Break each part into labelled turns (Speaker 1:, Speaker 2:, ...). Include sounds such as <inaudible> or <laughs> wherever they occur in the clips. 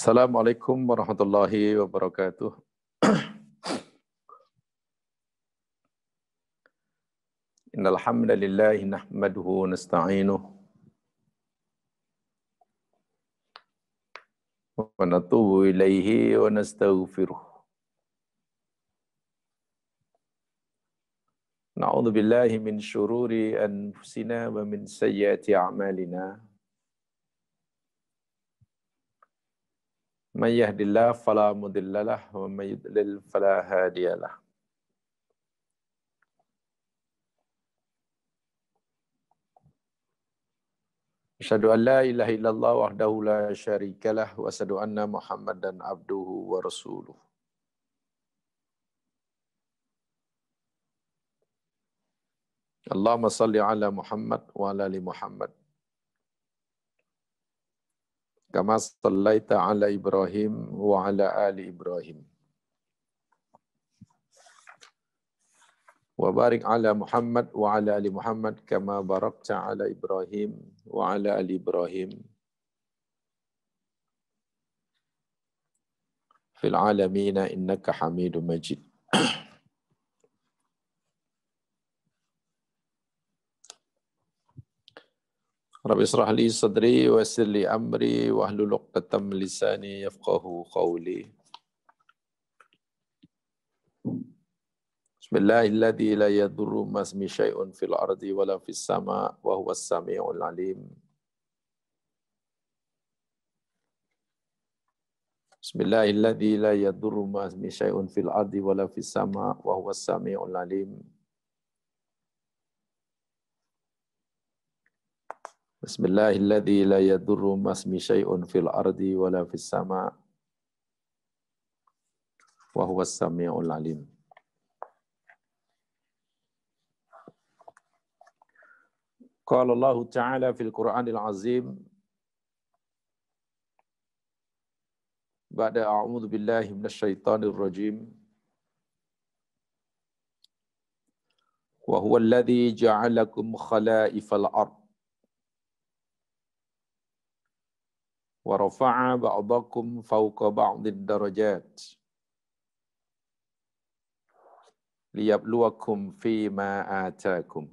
Speaker 1: السلام ورحمة الله وبركاته <clears throat> إن الحمد لله نحمده ونستعينه ونتوب إليه ونستغفره نعوذ بالله من شرور أنفسنا ومن سيئات أعمالنا من يهد الله فلا مضل له ومن يضلل فلا هادي له أشهد أن لا إله إلا الله وحده لا شريك له وأشهد أن محمدا عبده ورسوله اللهم صل على محمد وعلى آل محمد كما صليت على إبراهيم وعلى آل إبراهيم وبارك على محمد وعلى آل محمد كما باركت على إبراهيم وعلى آل إبراهيم في العالمين إنك حميد مجيد رب اشرح لي صدري ويسر لي امري واحلل عقدة من لساني يفقه قولي بسم الله الذي لا يضر ما اسمه شيء في الارض ولا في السماء وهو السميع العليم بسم الله الذي لا يضر ما اسمه شيء في الارض ولا في السماء وهو السميع العليم بسم الله الذي لا يضر ما اسم شيء في الأرض ولا في السماء وهو السميع العليم قال الله تعالى في القرآن العظيم بعد أعوذ بالله من الشيطان الرجيم وهو الذي جعلكم خلائف الأرض wa rafa'a ba'dakum fawqa ba'did darajat liyabluwakum fi ma atakum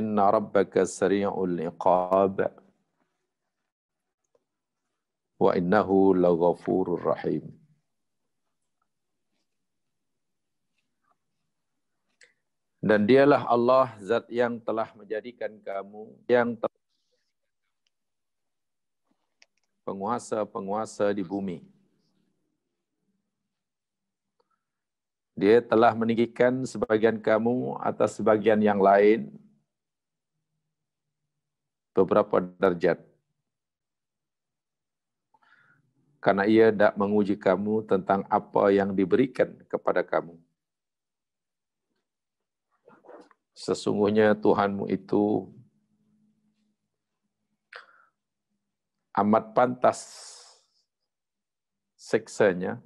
Speaker 1: inna rabbaka sari'ul iqab wa dan dialah Allah zat yang telah menjadikan kamu yang telah penguasa-penguasa di bumi. Dia telah meninggikan sebagian kamu atas sebagian yang lain beberapa derajat. Karena ia tidak menguji kamu tentang apa yang diberikan kepada kamu. Sesungguhnya Tuhanmu itu amat pantas seksanya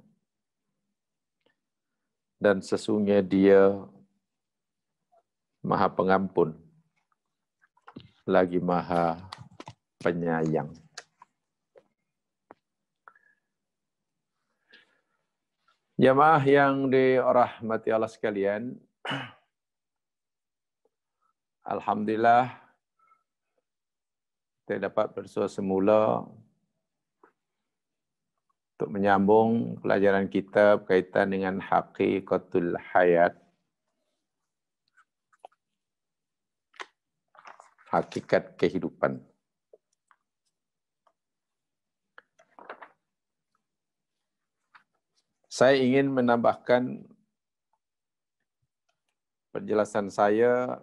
Speaker 1: dan sesungguhnya dia maha pengampun lagi maha penyayang. Jamaah yang dirahmati Allah sekalian, <clears throat> Alhamdulillah kita dapat bersua semula untuk menyambung pelajaran kita berkaitan dengan hakikatul hayat. Hakikat kehidupan. Saya ingin menambahkan penjelasan saya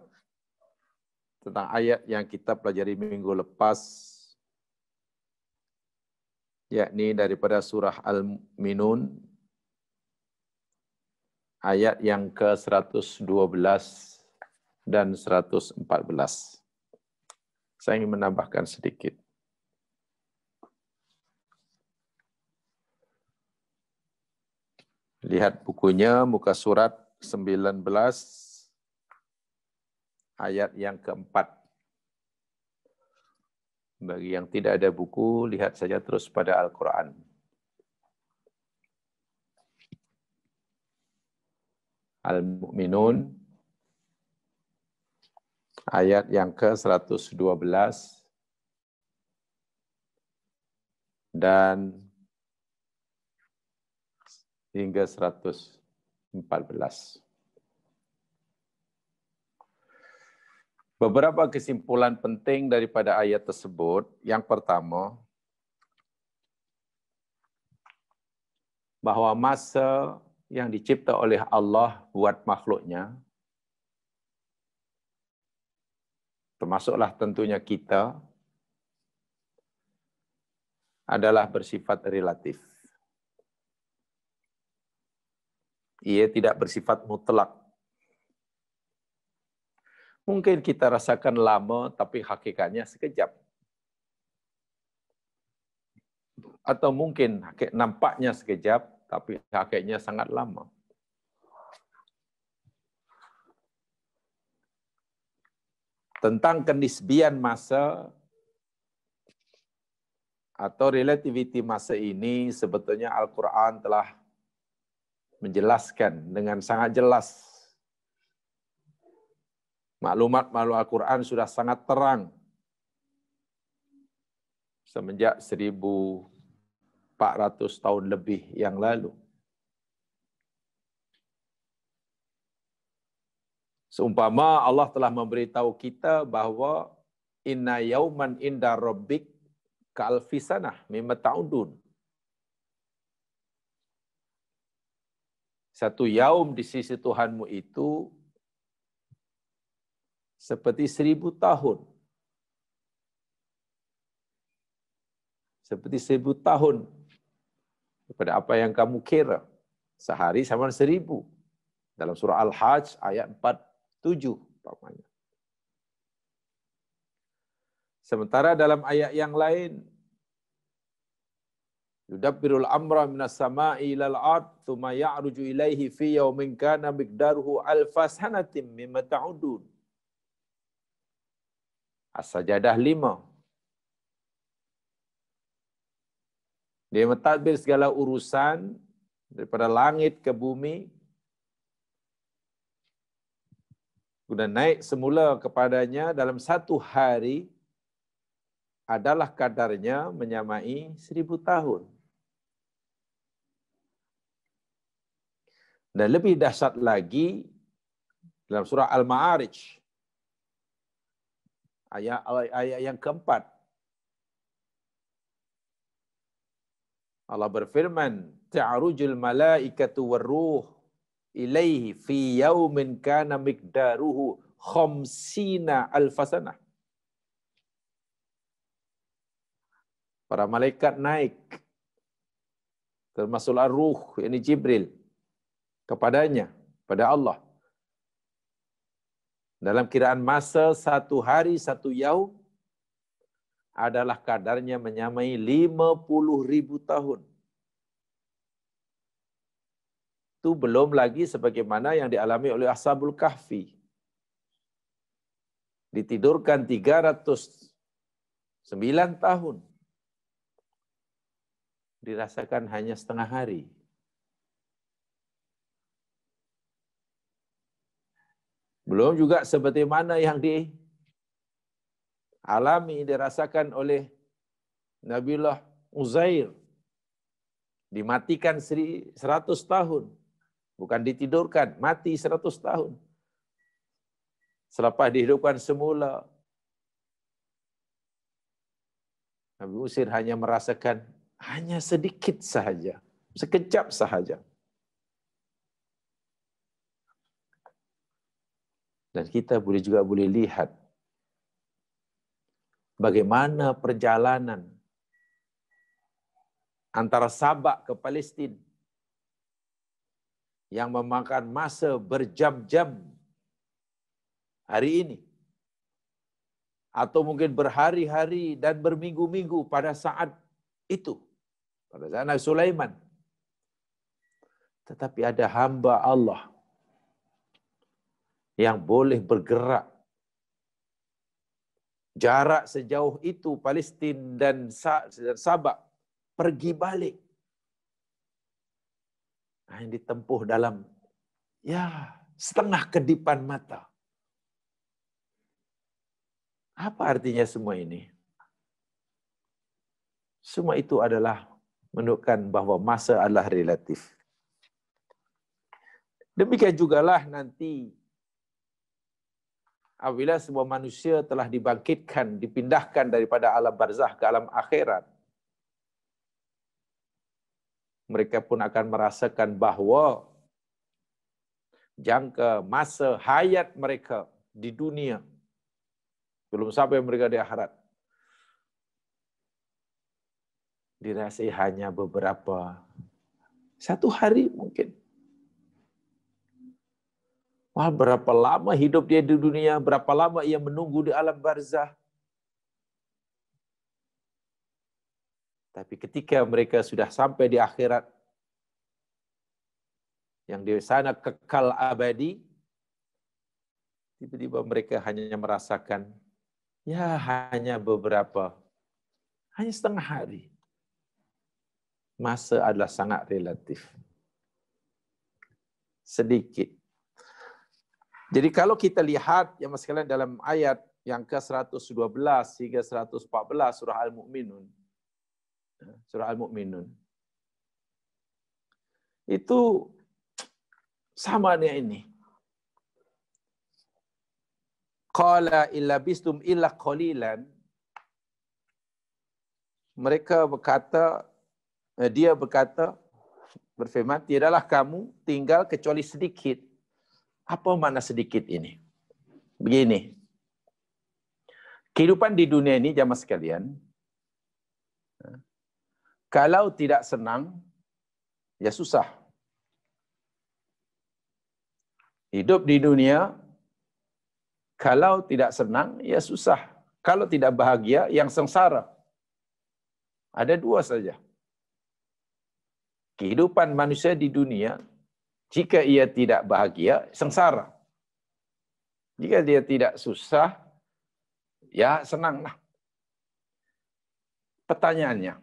Speaker 1: tentang ayat yang kita pelajari minggu lepas yakni daripada surah Al-Minun ayat yang ke-112 dan 114. Saya ingin menambahkan sedikit. Lihat bukunya, muka surat 19 ayat yang keempat. Bagi yang tidak ada buku, lihat saja terus pada Al-Quran. Al-Mu'minun, ayat yang ke-112, dan hingga 114. Beberapa kesimpulan penting daripada ayat tersebut. Yang pertama, bahwa masa yang dicipta oleh Allah buat makhluknya, termasuklah tentunya kita, adalah bersifat relatif. Ia tidak bersifat mutlak Mungkin kita rasakan lama, tapi hakikatnya sekejap. Atau mungkin nampaknya sekejap, tapi hakikatnya sangat lama. Tentang kenisbian masa atau relativity masa ini sebetulnya Al-Quran telah menjelaskan dengan sangat jelas Maklumat malu Al-Quran sudah sangat terang semenjak 1400 tahun lebih yang lalu. Seumpama Allah telah memberitahu kita bahwa inna yauman inda rabbik kalfisanah mimma ta'udun. Satu yaum di sisi Tuhanmu itu seperti seribu tahun. Seperti seribu tahun daripada apa yang kamu kira. Sehari sama seribu. Dalam surah Al-Hajj ayat 47. Umpamanya. Sementara dalam ayat yang lain, Yudabbirul amra minas sama'i ilal ard thumma ya'ruju ilaihi fi yawmin kana miqdaruhu alfa sanatin mimma ta'udun. As-sajadah lima. Dia mentadbir segala urusan daripada langit ke bumi. Kemudian naik semula kepadanya dalam satu hari adalah kadarnya menyamai seribu tahun. Dan lebih dahsyat lagi dalam surah Al-Ma'arij Ayat, ayat yang keempat. Allah berfirman, "Ta'rujul malaikatu warruh ilaihi fi yaumin kana miqdaruhu khamsina alfasana Para malaikat naik termasuk ar-ruh ini Jibril kepadanya pada Allah dalam kiraan masa satu hari satu yau adalah kadarnya menyamai lima puluh ribu tahun. Itu belum lagi sebagaimana yang dialami oleh Ashabul Kahfi. Ditidurkan 309 tahun. Dirasakan hanya setengah hari. Belum juga seperti mana yang di alami dirasakan oleh Nabiullah Uzair. Dimatikan 100 tahun. Bukan ditidurkan, mati 100 tahun. Selepas dihidupkan semula, Nabi Usir hanya merasakan hanya sedikit sahaja, sekejap sahaja. Dan kita boleh juga boleh lihat bagaimana perjalanan antara Sabak ke Palestin yang memakan masa berjam-jam hari ini atau mungkin berhari-hari dan berminggu-minggu pada saat itu pada saat Sulaiman tetapi ada hamba Allah yang boleh bergerak. Jarak sejauh itu Palestin dan Sabak pergi balik. Yang ditempuh dalam ya setengah kedipan mata. Apa artinya semua ini? Semua itu adalah menunjukkan bahawa masa adalah relatif. Demikian jugalah nanti apabila semua manusia telah dibangkitkan, dipindahkan daripada alam barzah ke alam akhirat, mereka pun akan merasakan bahawa jangka masa hayat mereka di dunia belum sampai mereka di akhirat dirasai hanya beberapa satu hari mungkin Wah, berapa lama hidup dia di dunia, berapa lama ia menunggu di alam barzah. Tapi ketika mereka sudah sampai di akhirat, yang di sana kekal abadi, tiba-tiba mereka hanya merasakan, ya hanya beberapa, hanya setengah hari. Masa adalah sangat relatif. Sedikit. Jadi kalau kita lihat yang sekalian dalam ayat yang ke-112 hingga 114 surah Al-Mu'minun. Surah Al-Mu'minun. Itu sama dengan ini. Qala illa bistum illa qalilan. Mereka berkata, eh, dia berkata, berfirman, tidaklah kamu tinggal kecuali sedikit. Apa mana sedikit ini? Begini. Kehidupan di dunia ini jamaah sekalian, kalau tidak senang, ya susah. Hidup di dunia, kalau tidak senang, ya susah. Kalau tidak bahagia, yang sengsara. Ada dua saja. Kehidupan manusia di dunia jika ia tidak bahagia, sengsara. Jika dia tidak susah, ya senanglah. Pertanyaannya,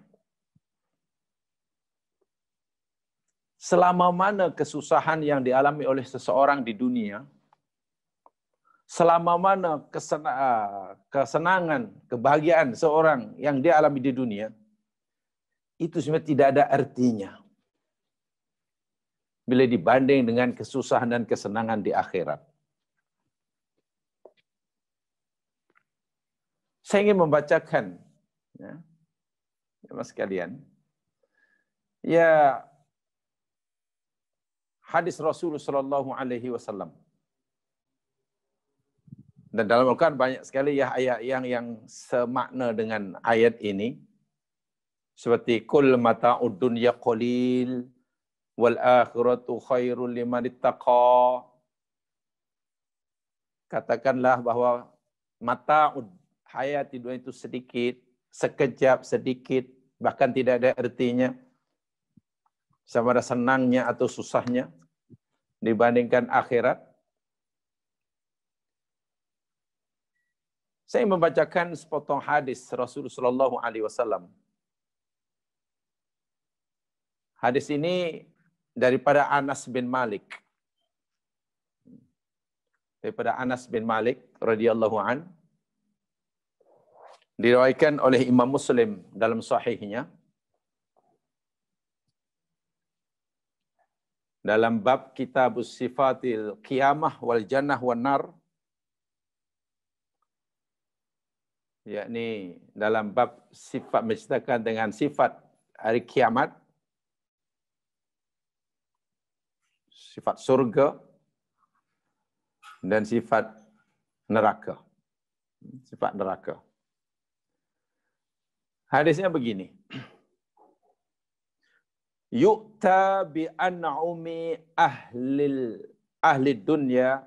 Speaker 1: selama mana kesusahan yang dialami oleh seseorang di dunia, selama mana ah, kesenangan, kebahagiaan seorang yang dia alami di dunia, itu sebenarnya tidak ada artinya bila dibanding dengan kesusahan dan kesenangan di akhirat. Saya ingin membacakan, ya, mas kalian, ya hadis Rasulullah Shallallahu Alaihi Wasallam. Dan dalam Al-Quran banyak sekali ya ayat yang yang semakna dengan ayat ini. Seperti kul mata'ud dunya qalil wal akhiratu khairul liman ittaqa. Katakanlah bahwa mata hayat di dunia itu sedikit, sekejap sedikit, bahkan tidak ada artinya. Sama ada senangnya atau susahnya dibandingkan akhirat. Saya membacakan sepotong hadis Rasulullah Shallallahu Alaihi Wasallam. Hadis ini daripada Anas bin Malik. Daripada Anas bin Malik radhiyallahu an diriwayatkan oleh Imam Muslim dalam sahihnya dalam bab kitab sifatil qiyamah wal jannah wan nar yakni dalam bab sifat menceritakan dengan sifat hari kiamat sifat surga dan sifat neraka. Sifat neraka. Hadisnya begini. Yu'ta bi an'umi ahli ahli dunya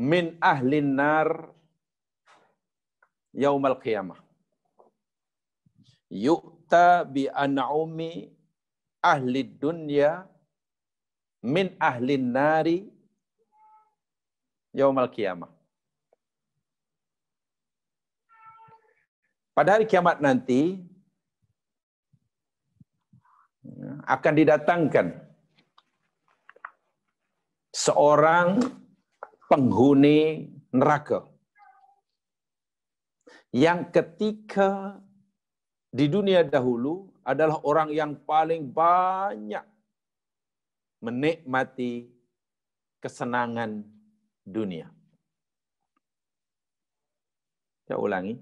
Speaker 1: min ahli nar yaumal qiyamah. Yu'ta bi an'umi ahli dunia min ahli nari yaumal kiamat Pada hari kiamat nanti akan didatangkan seorang penghuni neraka yang ketika di dunia dahulu adalah orang yang paling banyak menikmati kesenangan dunia. Saya ulangi.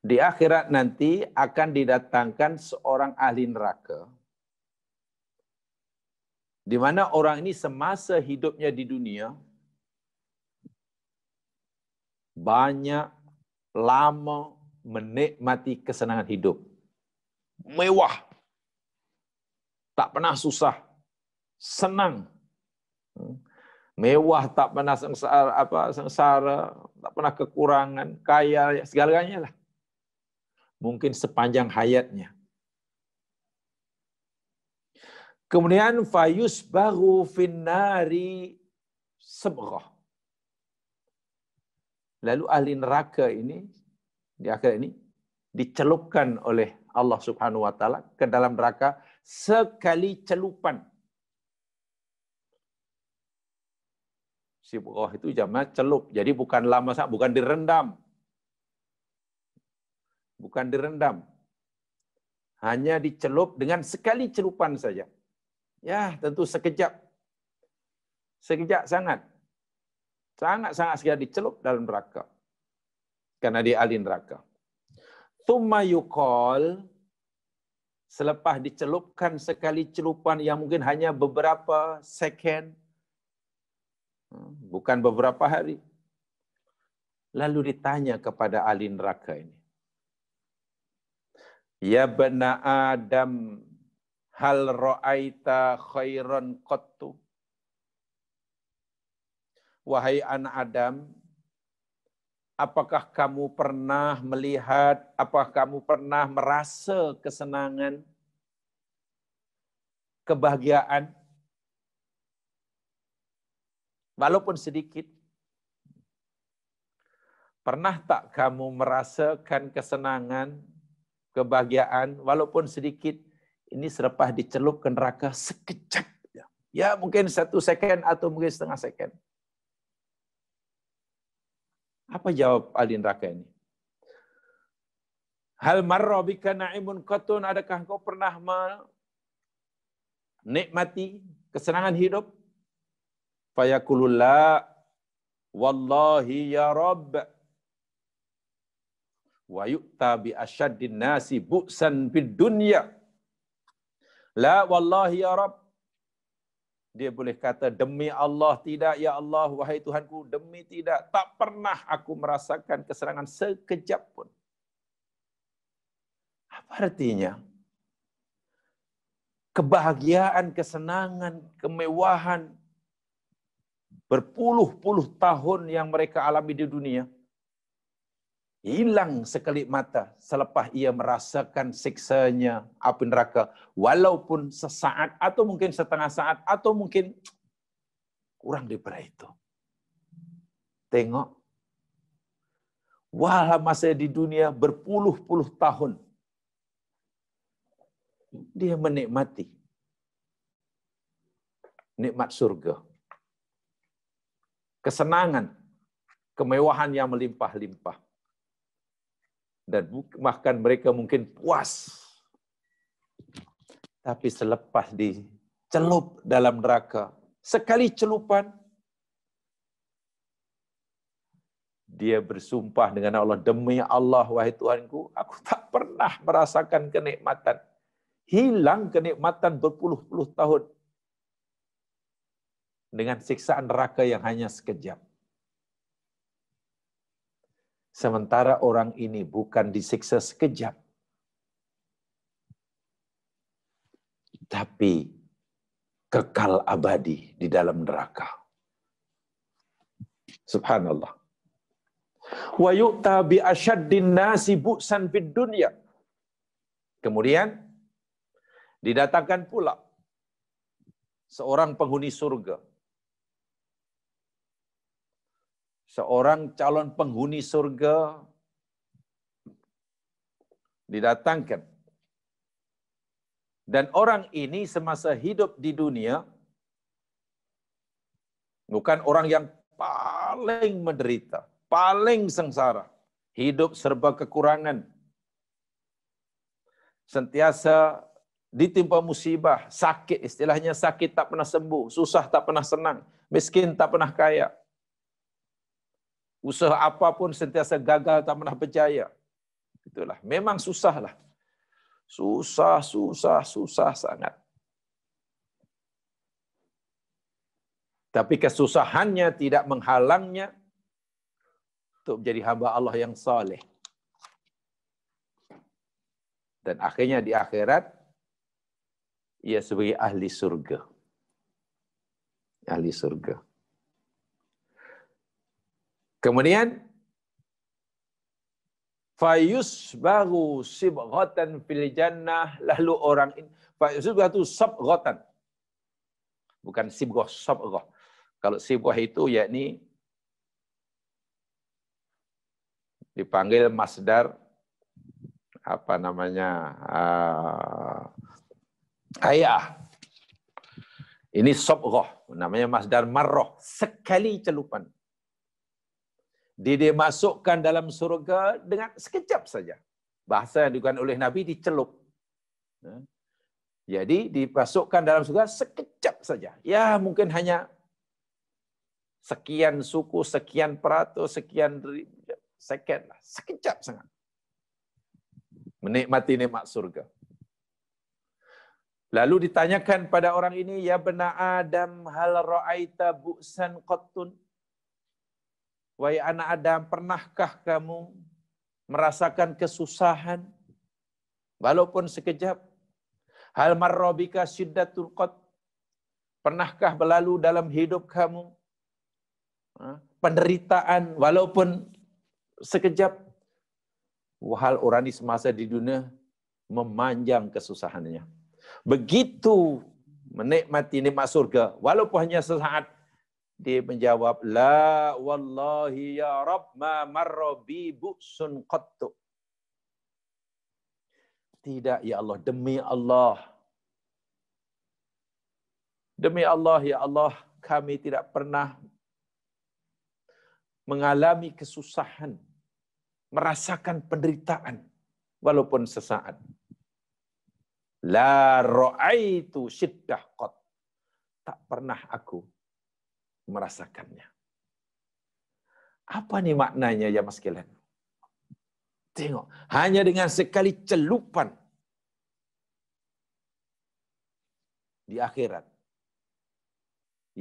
Speaker 1: Di akhirat nanti akan didatangkan seorang ahli neraka. Di mana orang ini semasa hidupnya di dunia banyak lama menikmati kesenangan hidup mewah. Tak pernah susah. Senang. Hmm. Mewah tak pernah sengsara, apa, sengsara tak pernah kekurangan, kaya, segalanya lah. Mungkin sepanjang hayatnya. Kemudian fayus bagu finari sebroh. Lalu ahli neraka ini di akhir ini dicelupkan oleh Allah Subhanahu wa taala ke dalam neraka sekali celupan. Sibghah itu jamak celup. Jadi bukan lama bukan direndam. Bukan direndam. Hanya dicelup dengan sekali celupan saja. Ya, tentu sekejap. Sekejap sangat. Sangat-sangat sekali dicelup dalam neraka. Karena dia alin neraka. Tumma yukol, selepas dicelupkan sekali celupan yang mungkin hanya beberapa second, hmm, bukan beberapa hari. Lalu ditanya kepada ahli neraka ini. Ya bena Adam, hal ra'aita khairan qattu? Wahai anak Adam, Apakah kamu pernah melihat, apakah kamu pernah merasa kesenangan, kebahagiaan? Walaupun sedikit. Pernah tak kamu merasakan kesenangan, kebahagiaan, walaupun sedikit, ini selepas dicelup ke neraka sekejap. Ya, mungkin satu second atau mungkin setengah second. Apa jawab ahli neraka ini? Hal marrobika na'imun qatun, adakah kau pernah menikmati kesenangan hidup? Fayakulullah, wallahi ya Rabb. Wa yu'ta bi asyaddin nasi bu'san bid dunya. La wallahi ya Rabb. dia boleh kata demi Allah tidak ya Allah wahai Tuhanku demi tidak tak pernah aku merasakan keserangan sekejap pun. Apa artinya? Kebahagiaan, kesenangan, kemewahan berpuluh-puluh tahun yang mereka alami di dunia, hilang sekelip mata selepas ia merasakan siksanya api neraka walaupun sesaat atau mungkin setengah saat atau mungkin kurang daripada itu. Tengok. wala masa di dunia berpuluh-puluh tahun dia menikmati nikmat surga. Kesenangan, kemewahan yang melimpah-limpah dan bahkan mereka mungkin puas. Tapi selepas dicelup dalam neraka, sekali celupan, dia bersumpah dengan Allah, demi Allah wahai Tuhanku, aku tak pernah merasakan kenikmatan. Hilang kenikmatan berpuluh-puluh tahun dengan siksaan neraka yang hanya sekejap. Sementara orang ini bukan disiksa sekejap, tapi kekal abadi di dalam neraka. Subhanallah. Wa yu'ta bi asyaddin nasi bu'san fid dunya. Kemudian didatangkan pula seorang penghuni surga seorang calon penghuni surga didatangkan. Dan orang ini semasa hidup di dunia bukan orang yang paling menderita, paling sengsara, hidup serba kekurangan, sentiasa ditimpa musibah, sakit, istilahnya sakit tak pernah sembuh, susah tak pernah senang, miskin tak pernah kaya, Usaha apapun sentiasa gagal tak pernah berjaya. Itulah. Memang susahlah. Susah, susah, susah sangat. Tapi kesusahannya tidak menghalangnya untuk menjadi hamba Allah yang saleh. Dan akhirnya di akhirat, ia sebagai ahli surga. Ahli surga. Kemudian baru sibghatan fil jannah lalu orang ini Fayus itu sabghatan. Bukan sibghah, sabghah. Kalau sibghah itu yakni dipanggil masdar apa namanya uh, ayah. Ini sobgoh, namanya masdar marroh, sekali celupan. dia dimasukkan dalam surga dengan sekejap saja. Bahasa yang digunakan oleh Nabi dicelup. Ya. Jadi dimasukkan dalam surga sekejap saja. Ya mungkin hanya sekian suku, sekian peratus, sekian sekian lah. Sekejap sangat. Menikmati nikmat surga. Lalu ditanyakan pada orang ini, Ya benar Adam, hal ra'aita bu'san qattun? Wahai anak Adam, pernahkah kamu merasakan kesusahan? Walaupun sekejap. Hal marrobika syiddatul qad. Pernahkah berlalu dalam hidup kamu? Penderitaan walaupun sekejap. Wahal urani semasa di dunia memanjang kesusahannya. Begitu menikmati nikmat surga, walaupun hanya sesaat, dia menjawab, La wallahi ya Rabb ma marrobi bu'sun qattu. Tidak ya Allah, demi Allah. Demi Allah ya Allah, kami tidak pernah mengalami kesusahan, merasakan penderitaan walaupun sesaat. La ra'aitu syiddah qat. Tak pernah aku merasakannya. Apa nih maknanya ya mas Kelen? Tengok, hanya dengan sekali celupan di akhirat,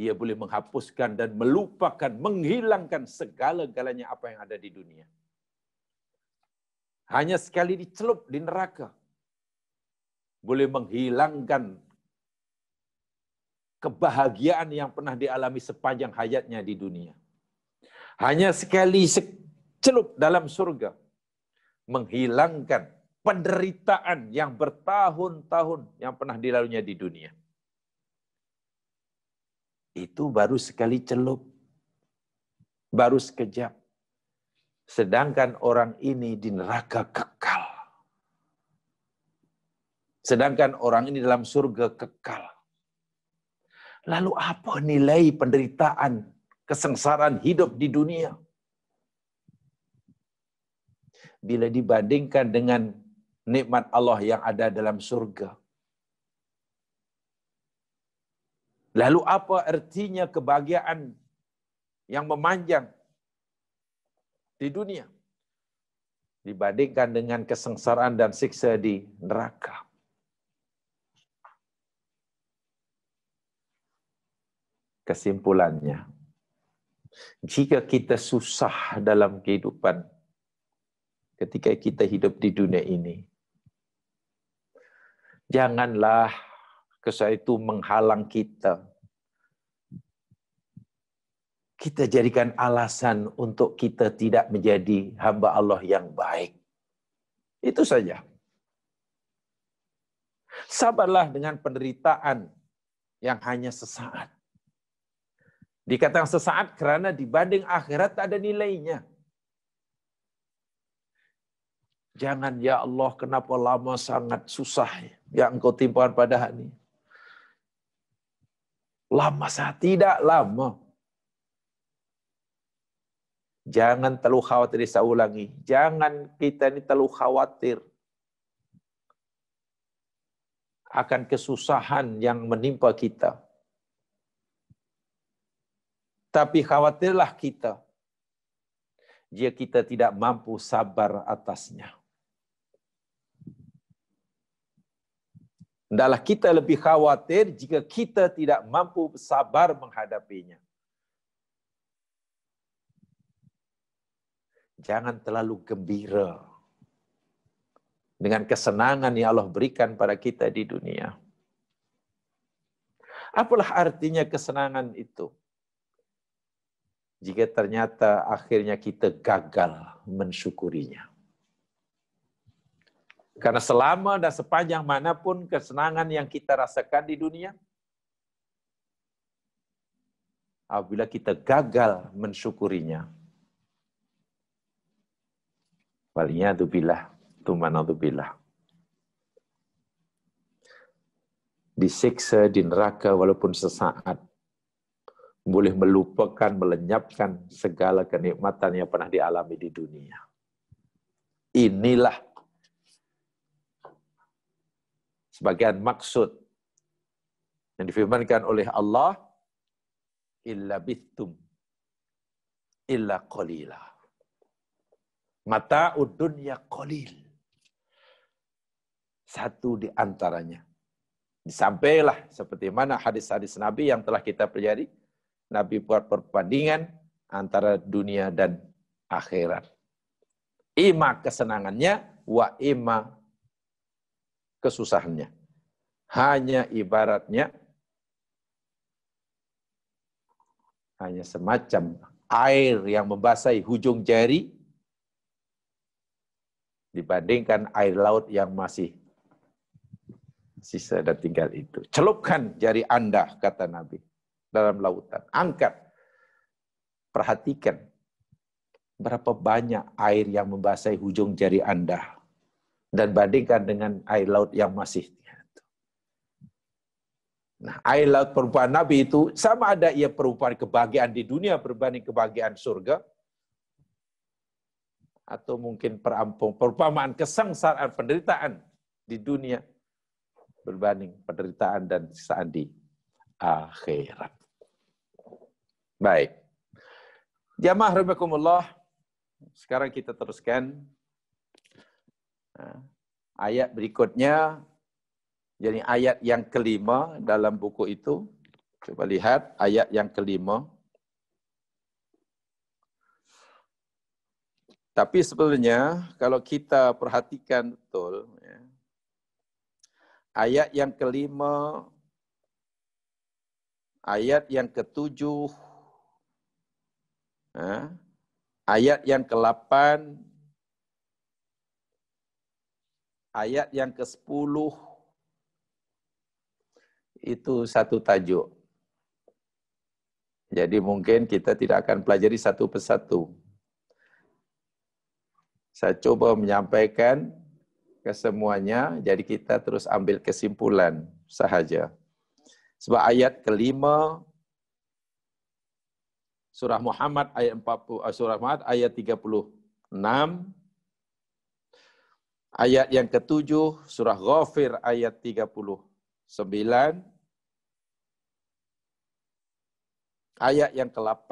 Speaker 1: ia boleh menghapuskan dan melupakan, menghilangkan segala-galanya apa yang ada di dunia. Hanya sekali dicelup di neraka, boleh menghilangkan kebahagiaan yang pernah dialami sepanjang hayatnya di dunia. Hanya sekali celup dalam surga menghilangkan penderitaan yang bertahun-tahun yang pernah dilalunya di dunia. Itu baru sekali celup. Baru sekejap. Sedangkan orang ini di neraka kekal. Sedangkan orang ini dalam surga kekal. Lalu apa nilai penderitaan, kesengsaraan hidup di dunia? Bila dibandingkan dengan nikmat Allah yang ada dalam surga. Lalu apa artinya kebahagiaan yang memanjang di dunia dibandingkan dengan kesengsaraan dan siksa di neraka? Kesimpulannya, jika kita susah dalam kehidupan, ketika kita hidup di dunia ini, janganlah kesusahan itu menghalang kita. Kita jadikan alasan untuk kita tidak menjadi hamba Allah yang baik. Itu saja. Sabarlah dengan penderitaan yang hanya sesaat. Dikatakan sesaat kerana dibanding akhirat tak ada nilainya. Jangan ya Allah kenapa lama sangat susah yang engkau timpakan pada hari ini. Lama saat tidak lama. Jangan terlalu khawatir, saya ulangi. Jangan kita ini terlalu khawatir akan kesusahan yang menimpa kita. Tapi khawatirlah kita jika kita tidak mampu sabar atasnya. Hendaklah kita lebih khawatir jika kita tidak mampu sabar menghadapinya. Jangan terlalu gembira dengan kesenangan yang Allah berikan pada kita di dunia. Apalah artinya kesenangan itu? jika ternyata akhirnya kita gagal mensyukurinya. Karena selama dan sepanjang manapun kesenangan yang kita rasakan di dunia, apabila kita gagal mensyukurinya, tu tubillah, Disiksa di neraka walaupun sesaat, boleh melupakan, melenyapkan segala kenikmatan yang pernah dialami di dunia. Inilah sebagian maksud yang difirmankan oleh Allah, illa bittum illa qalila. Mata'ud dunya qalil. Satu di antaranya. disampailah seperti mana hadis-hadis Nabi yang telah kita pelajari Nabi buat perbandingan antara dunia dan akhirat. Ima kesenangannya, wa ima kesusahannya. Hanya ibaratnya, hanya semacam air yang membasahi hujung jari dibandingkan air laut yang masih sisa dan tinggal itu. Celupkan jari Anda, kata Nabi dalam lautan. Angkat. Perhatikan. Berapa banyak air yang membasahi hujung jari Anda. Dan bandingkan dengan air laut yang masih Nah, air laut perumpamaan Nabi itu sama ada ia perumpamaan kebahagiaan di dunia berbanding kebahagiaan surga, atau mungkin perampung perumpamaan kesengsaraan penderitaan di dunia berbanding penderitaan dan siksaan di akhirat. Baik. Jamaah rahimakumullah. Sekarang kita teruskan. Eh, ayat berikutnya jadi ayat yang kelima dalam buku itu. Coba lihat ayat yang kelima. Tapi sebenarnya kalau kita perhatikan betul, ya, ayat yang kelima, ayat yang ketujuh, Ayat yang ke-8, ayat yang ke-10, itu satu tajuk. Jadi mungkin kita tidak akan pelajari satu persatu. Saya coba menyampaikan ke semuanya, jadi kita terus ambil kesimpulan sahaja. Sebab ayat kelima surah Muhammad ayat 40 eh, surah Muhammad ayat 36 ayat yang ketujuh surah Ghafir ayat 39 ayat yang ke-8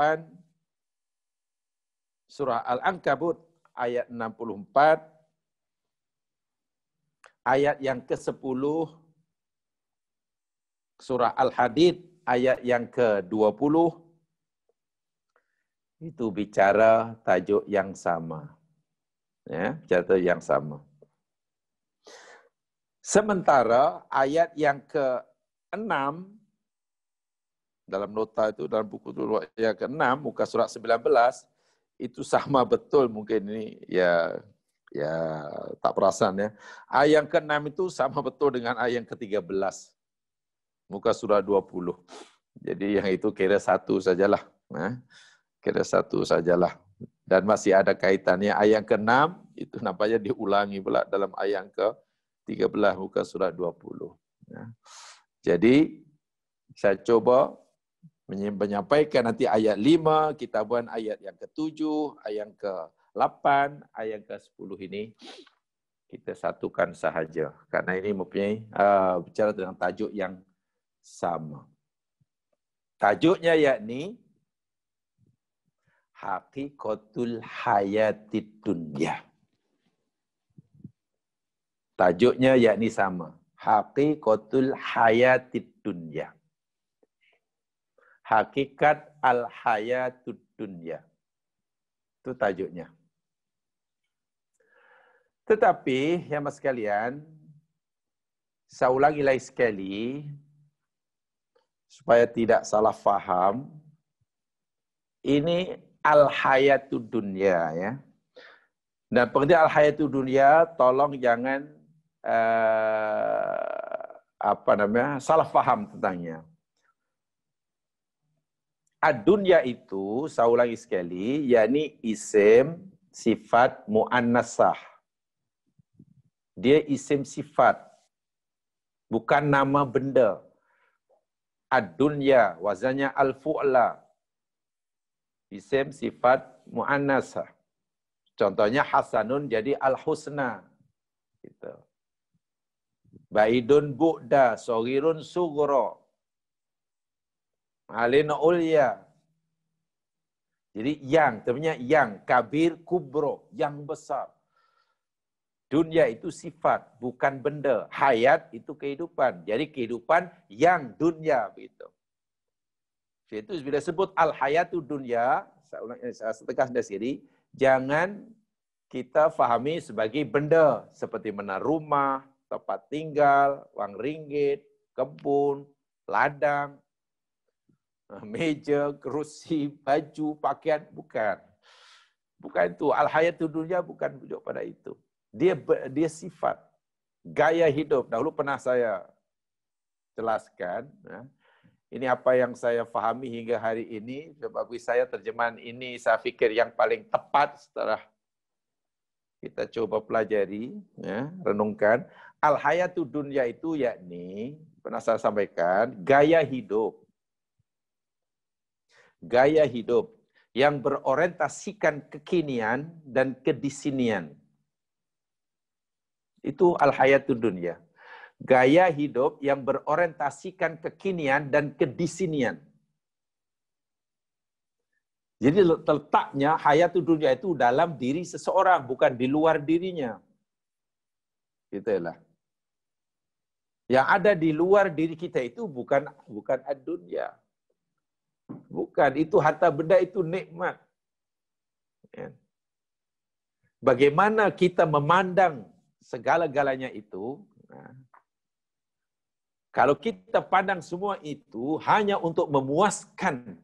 Speaker 1: surah Al-Ankabut ayat 64 ayat yang ke-10 surah Al-Hadid ayat yang ke-20 itu bicara tajuk yang sama. Ya, bicara yang sama. Sementara ayat yang ke-6 dalam nota itu dalam buku itu yang ke-6 muka surat 19 itu sama betul mungkin ini ya ya tak perasan ya. Ayat yang ke-6 itu sama betul dengan ayat yang ke-13 muka surat 20. Jadi yang itu kira satu sajalah. Nah. kira satu sajalah. Dan masih ada kaitannya. Ayat ke-6, itu nampaknya diulangi pula dalam ayat ke-13, muka surat 20. Ya. Jadi, saya cuba menyampaikan nanti ayat 5, kita buat ayat yang ke-7, ayat ke-8, ayat ke-10 ini. Kita satukan sahaja. Karena ini mempunyai uh, bicara tentang tajuk yang sama. Tajuknya yakni, Hakikatul hayatid dunya. Tajuknya yakni sama. Hakikatul hayatid dunya. Hakikat al-hayatud dunya. Itu tajuknya. Tetapi, ya mas kalian, saya ulangi lagi sekali, supaya tidak salah faham, ini al hayatu dunya ya. Nah pengertian al hayatu dunya tolong jangan eh, apa namanya salah paham tentangnya. Ad-dunya itu, saya ulangi sekali, yakni isim sifat mu'annasah. Dia isim sifat, bukan nama benda. Ad-dunya, wazannya al-fu'la. Isim sifat mu'annasa. Contohnya hasanun jadi al-husna. Gitu. Baidun bu'da, Sogirun sugro. Alin ulya. Jadi yang, tentunya yang. Kabir kubro, yang besar. Dunia itu sifat, bukan benda. Hayat itu kehidupan. Jadi kehidupan yang dunia. gitu. Yaitu bila sebut al-hayatu dunia, setegas sendiri, jangan kita fahami sebagai benda seperti mana rumah, tempat tinggal, uang ringgit, kebun, ladang, eh, meja, kerusi, baju, pakaian, bukan. Bukan itu. Al-hayatu dunia bukan rujuk pada itu. Dia dia sifat, gaya hidup. Dahulu pernah saya jelaskan, ya, ini apa yang saya pahami hingga hari ini. Sebab saya terjemahan ini saya pikir yang paling tepat setelah kita coba pelajari, ya, renungkan. Al-hayatu dunia itu yakni, pernah saya sampaikan, gaya hidup. Gaya hidup yang berorientasikan kekinian dan kedisinian. Itu al-hayatu dunia gaya hidup yang berorientasikan kekinian dan kedisinian. Jadi letaknya hayat dunia itu dalam diri seseorang, bukan di luar dirinya. Itulah. Yang ada di luar diri kita itu bukan bukan dunia. Bukan, itu harta benda itu nikmat. Ya. Bagaimana kita memandang segala-galanya itu, nah, kalau kita pandang semua itu hanya untuk memuaskan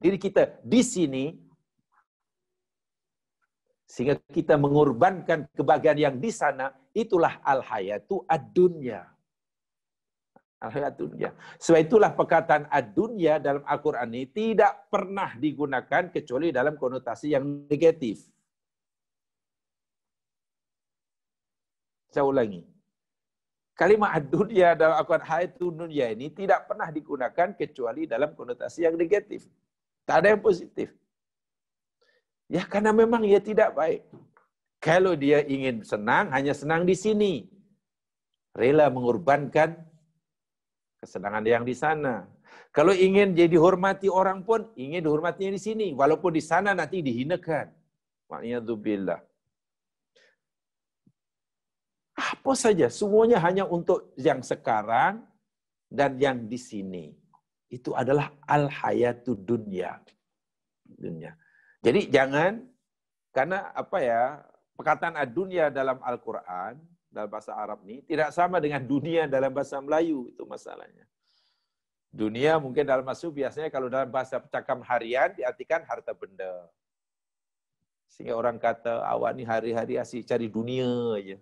Speaker 1: diri kita di sini, sehingga kita mengorbankan kebahagiaan yang di sana, itulah al-hayatu ad-dunya. Al-hayatunya. Sebab itulah perkataan ad-dunya dalam Al-Quran ini tidak pernah digunakan kecuali dalam konotasi yang negatif. Saya ulangi. Kalimat dunia dalam akuan quran dunia ini tidak pernah digunakan kecuali dalam konotasi yang negatif. Tak ada yang positif. Ya karena memang ia tidak baik. Kalau dia ingin senang, hanya senang di sini. Rela mengorbankan kesenangan yang di sana. Kalau ingin jadi hormati orang pun, ingin dihormatinya di sini. Walaupun di sana nanti dihinakan. Maknanya zubillah. Apa saja, semuanya hanya untuk yang sekarang dan yang di sini. Itu adalah al-hayatu dunia. dunia. Jadi jangan, karena apa ya, perkataan dunia dalam Al-Quran, dalam bahasa Arab ini, tidak sama dengan dunia dalam bahasa Melayu. Itu masalahnya. Dunia mungkin dalam masuk biasanya kalau dalam bahasa cakam harian diartikan harta benda. Sehingga orang kata awak ini hari-hari asyik cari dunia aja.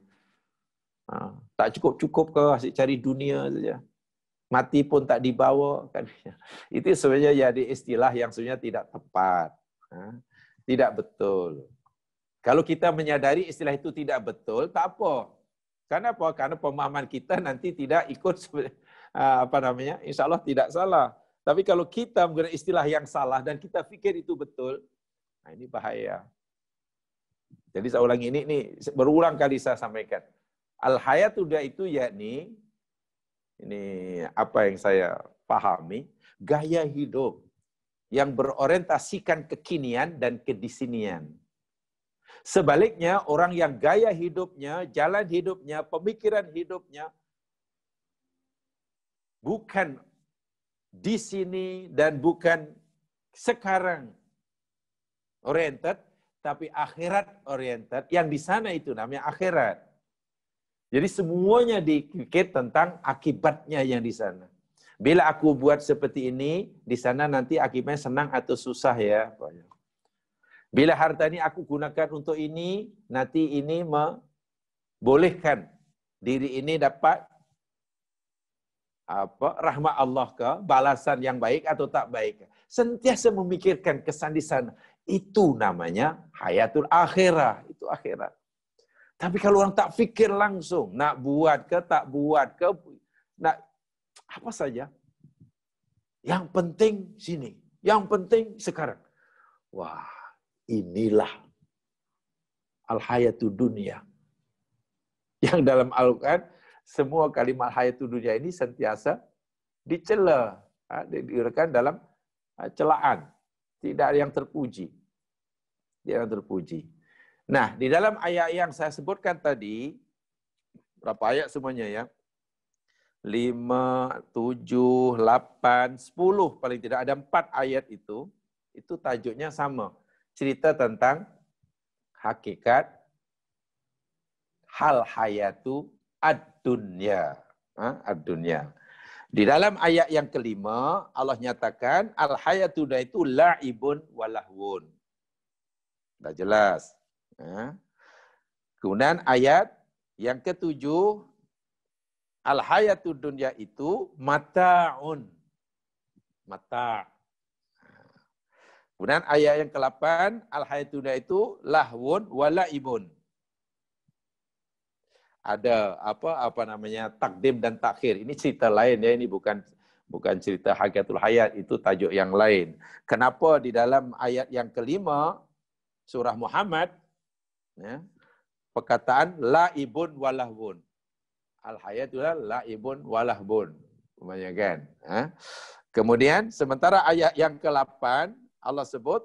Speaker 1: Ha, tak cukup-cukup ke asyik cari dunia saja. Mati pun tak dibawa. Kan? <laughs> Itu sebenarnya jadi istilah yang sebenarnya tidak tepat. Ha, tidak betul. Kalau kita menyadari istilah itu tidak betul, tak apa. Karena apa? Karena pemahaman kita nanti tidak ikut <laughs> apa namanya? Insya Allah tidak salah. Tapi kalau kita menggunakan istilah yang salah dan kita pikir itu betul, nah ini bahaya. Jadi saya ulangi ini, ini berulang kali saya sampaikan. Al hayatuda itu yakni ini apa yang saya pahami, gaya hidup yang berorientasikan kekinian dan kedisinian. Sebaliknya, orang yang gaya hidupnya, jalan hidupnya, pemikiran hidupnya bukan di sini dan bukan sekarang oriented, tapi akhirat oriented. Yang di sana itu namanya akhirat. Jadi semuanya dikit tentang akibatnya yang di sana. Bila aku buat seperti ini, di sana nanti akibatnya senang atau susah ya. Bila harta ini aku gunakan untuk ini, nanti ini membolehkan diri ini dapat apa rahmat Allah ke balasan yang baik atau tak baik. Sentiasa memikirkan kesan di sana. Itu namanya hayatul akhirah. Itu akhirat. Tapi kalau orang tak fikir langsung, nak buat ke tak buat ke, nak apa saja. Yang penting sini, yang penting sekarang. Wah, inilah al-hayatu dunia. Yang dalam Al-Quran, semua kalimat hayatu dunia ini sentiasa dicela, diuraikan dalam celaan. Tidak ada yang terpuji. Tidak ada yang terpuji. Nah, di dalam ayat yang saya sebutkan tadi, berapa ayat semuanya ya? 5, 7, 8, 10 paling tidak. Ada empat ayat itu. Itu tajuknya sama. Cerita tentang hakikat hal hayatu ad-dunya. Ad-dunya. Di dalam ayat yang kelima, Allah nyatakan al-hayatu itu la'ibun walahwun. Sudah jelas. Ya. Kemudian ayat yang ketujuh, Al-hayatul dunia itu mata'un. Mata. Kemudian ayat yang ke-8, Al-hayatul dunia itu lahwun walaibun. Ada apa apa namanya takdim dan takhir. Ini cerita lain ya, ini bukan bukan cerita hakikatul hayat, itu tajuk yang lain. Kenapa di dalam ayat yang kelima, surah Muhammad, Ya. Perkataan laibun walahbun. Al-hayatulah laibun walahbun. Umpamanya kan. Ha? Ya. Kemudian sementara ayat yang ke-8 Allah sebut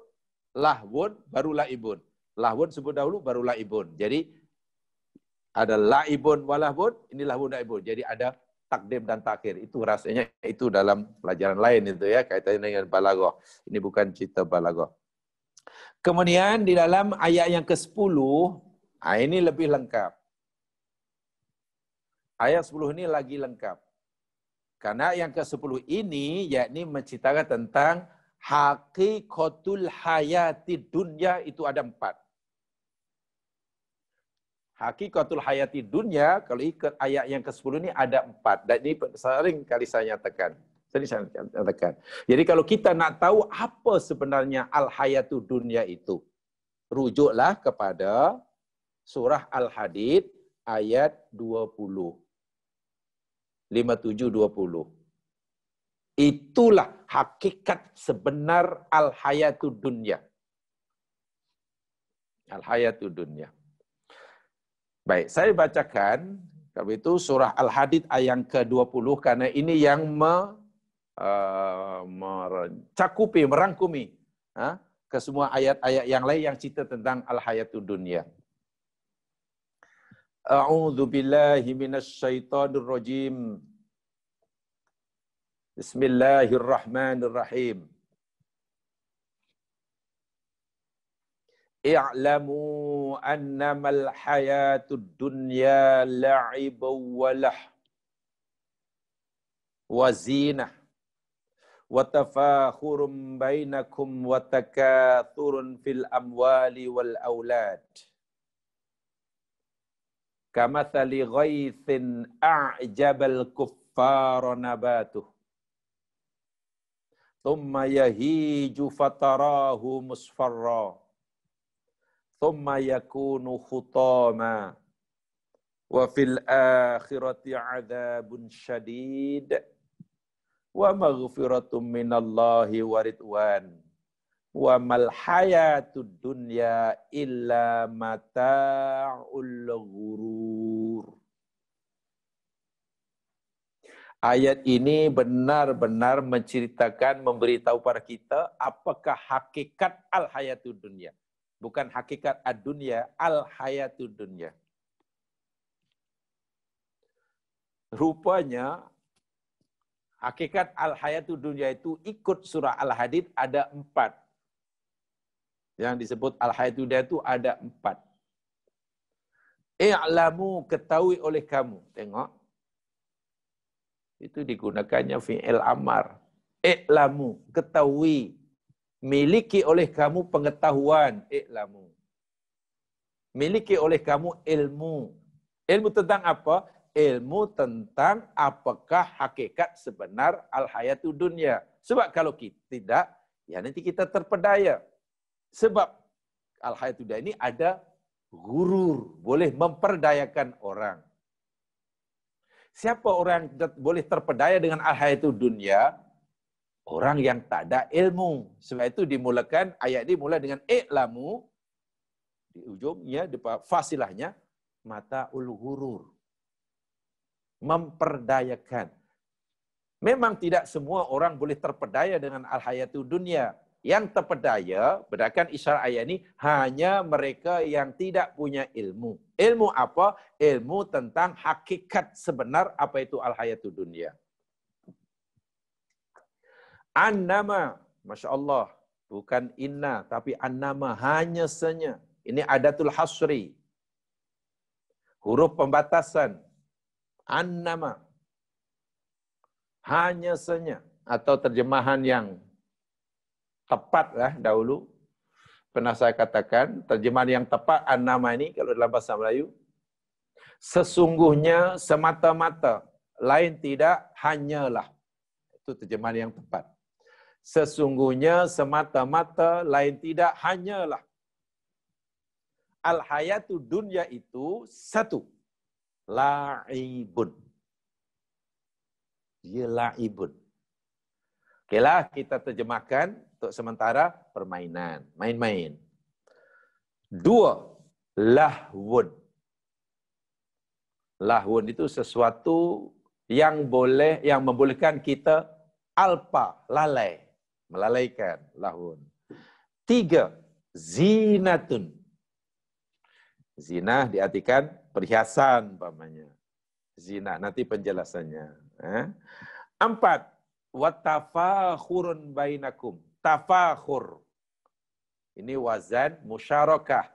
Speaker 1: lahbun baru laibun. Lahbun sebut dahulu barulah ibun Jadi ada la laibun walahbun, ini lahbun ibun Jadi ada takdim dan takhir. Itu rasanya itu dalam pelajaran lain itu ya kaitannya dengan balaghah. Ini bukan cerita balaghah. Kemudian di dalam ayat yang ke-10, ah, ini lebih lengkap. Ayat 10 ini lagi lengkap. Karena yang ke-10 ini yakni menceritakan tentang hakikatul hayati dunia itu ada empat. Hakikatul hayati dunia, kalau ikut ayat yang ke-10 ini ada empat. Dan ini sering kali saya nyatakan. Tadi saya katakan. Jadi kalau kita nak tahu apa sebenarnya al-hayatu dunia itu, rujuklah kepada surah Al-Hadid ayat 20. 5720. Itulah hakikat sebenar al-hayatu dunia. Al-hayatu dunia. Baik, saya bacakan kalau itu surah Al-Hadid ayat ke-20 karena ini yang me Ah, mencakupi, merangkumi ah, ke semua ayat-ayat yang lain yang cerita tentang al-hayatud dunia. A'udzu billahi minasyaitonir rajim. Bismillahirrahmanirrahim. I'lamu annamal hayatud dunya la'ibun wa lah wa zinah وتفاخر بينكم وتكاثر في الأموال والأولاد كمثل غيث أعجب الكفار نباته ثم يهيج فتراه مصفرا ثم يكون خطاما وفي الآخرة عذاب شديد wa maghfiratum minallahi wa ridwan wa mal hayatud dunya illa mata'ul ghurur Ayat ini benar-benar menceritakan, memberitahu para kita apakah hakikat al-hayatud dunia. Bukan hakikat ad-dunia, al-hayatud dunia. Rupanya Hakikat al-hayatu dunia itu ikut surah al-hadid ada empat. Yang disebut al-hayatu dunia itu ada empat. I'lamu ketahui oleh kamu. Tengok. Itu digunakannya fi'il amar. I'lamu ketahui. Miliki oleh kamu pengetahuan. I'lamu. Miliki oleh kamu ilmu. Ilmu tentang apa? ilmu tentang apakah hakikat sebenar al-hayatu dunia. Sebab kalau kita tidak, ya nanti kita terpedaya. Sebab al-hayatu dunia ini ada gurur, boleh memperdayakan orang. Siapa orang yang boleh terpedaya dengan al-hayatu dunia? Orang yang tak ada ilmu. Sebab itu dimulakan, ayat ini mulai dengan iklamu, di ujungnya, di fasilahnya, mata ul gurur memperdayakan. Memang tidak semua orang boleh terpedaya dengan al-hayatu dunia. Yang terpedaya, berdasarkan isyarat ayat ini, hanya mereka yang tidak punya ilmu. Ilmu apa? Ilmu tentang hakikat sebenar apa itu al-hayatu dunia. Annama, Masya Allah, bukan inna, tapi annama, hanya senya. Ini adatul hasri. Huruf pembatasan annama hanya senya atau terjemahan yang tepat lah dahulu pernah saya katakan terjemahan yang tepat annama ini kalau dalam bahasa Melayu sesungguhnya semata-mata lain tidak hanyalah itu terjemahan yang tepat sesungguhnya semata-mata lain tidak hanyalah al hayatu dunia itu satu la'ibun. Dia la'ibun. Okeylah, kita terjemahkan untuk sementara permainan. Main-main. Dua, lahwun. Lahwun itu sesuatu yang boleh yang membolehkan kita alpa, lalai. Melalaikan, lahwun. Tiga, zinatun. Zina diartikan perhiasan, umpamanya. Zina, nanti penjelasannya. Eh? Empat, watafakhurun bainakum. Tafakhur. Ini wazan musyarakah.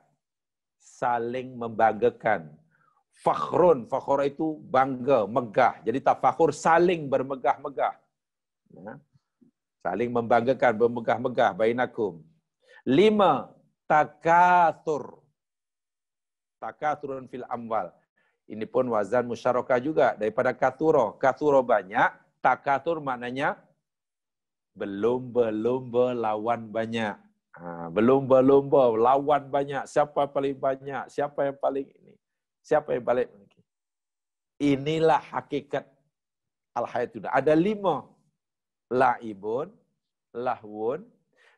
Speaker 1: Saling membanggakan. Fakhrun, fakhur itu bangga, megah. Jadi tafakhur saling bermegah-megah. Nah, saling membanggakan, bermegah-megah, bainakum. Lima, takatur takaturun fil amwal. Ini pun wazan musyarakah juga daripada katuro. Katuro banyak, takatur maknanya Belum belum lawan banyak. Ha, belum belum lawan banyak. Siapa yang paling banyak? Siapa yang paling ini? Siapa yang paling mungkin? Inilah hakikat al-hayatun. Ada lima. Laibun, lahwun,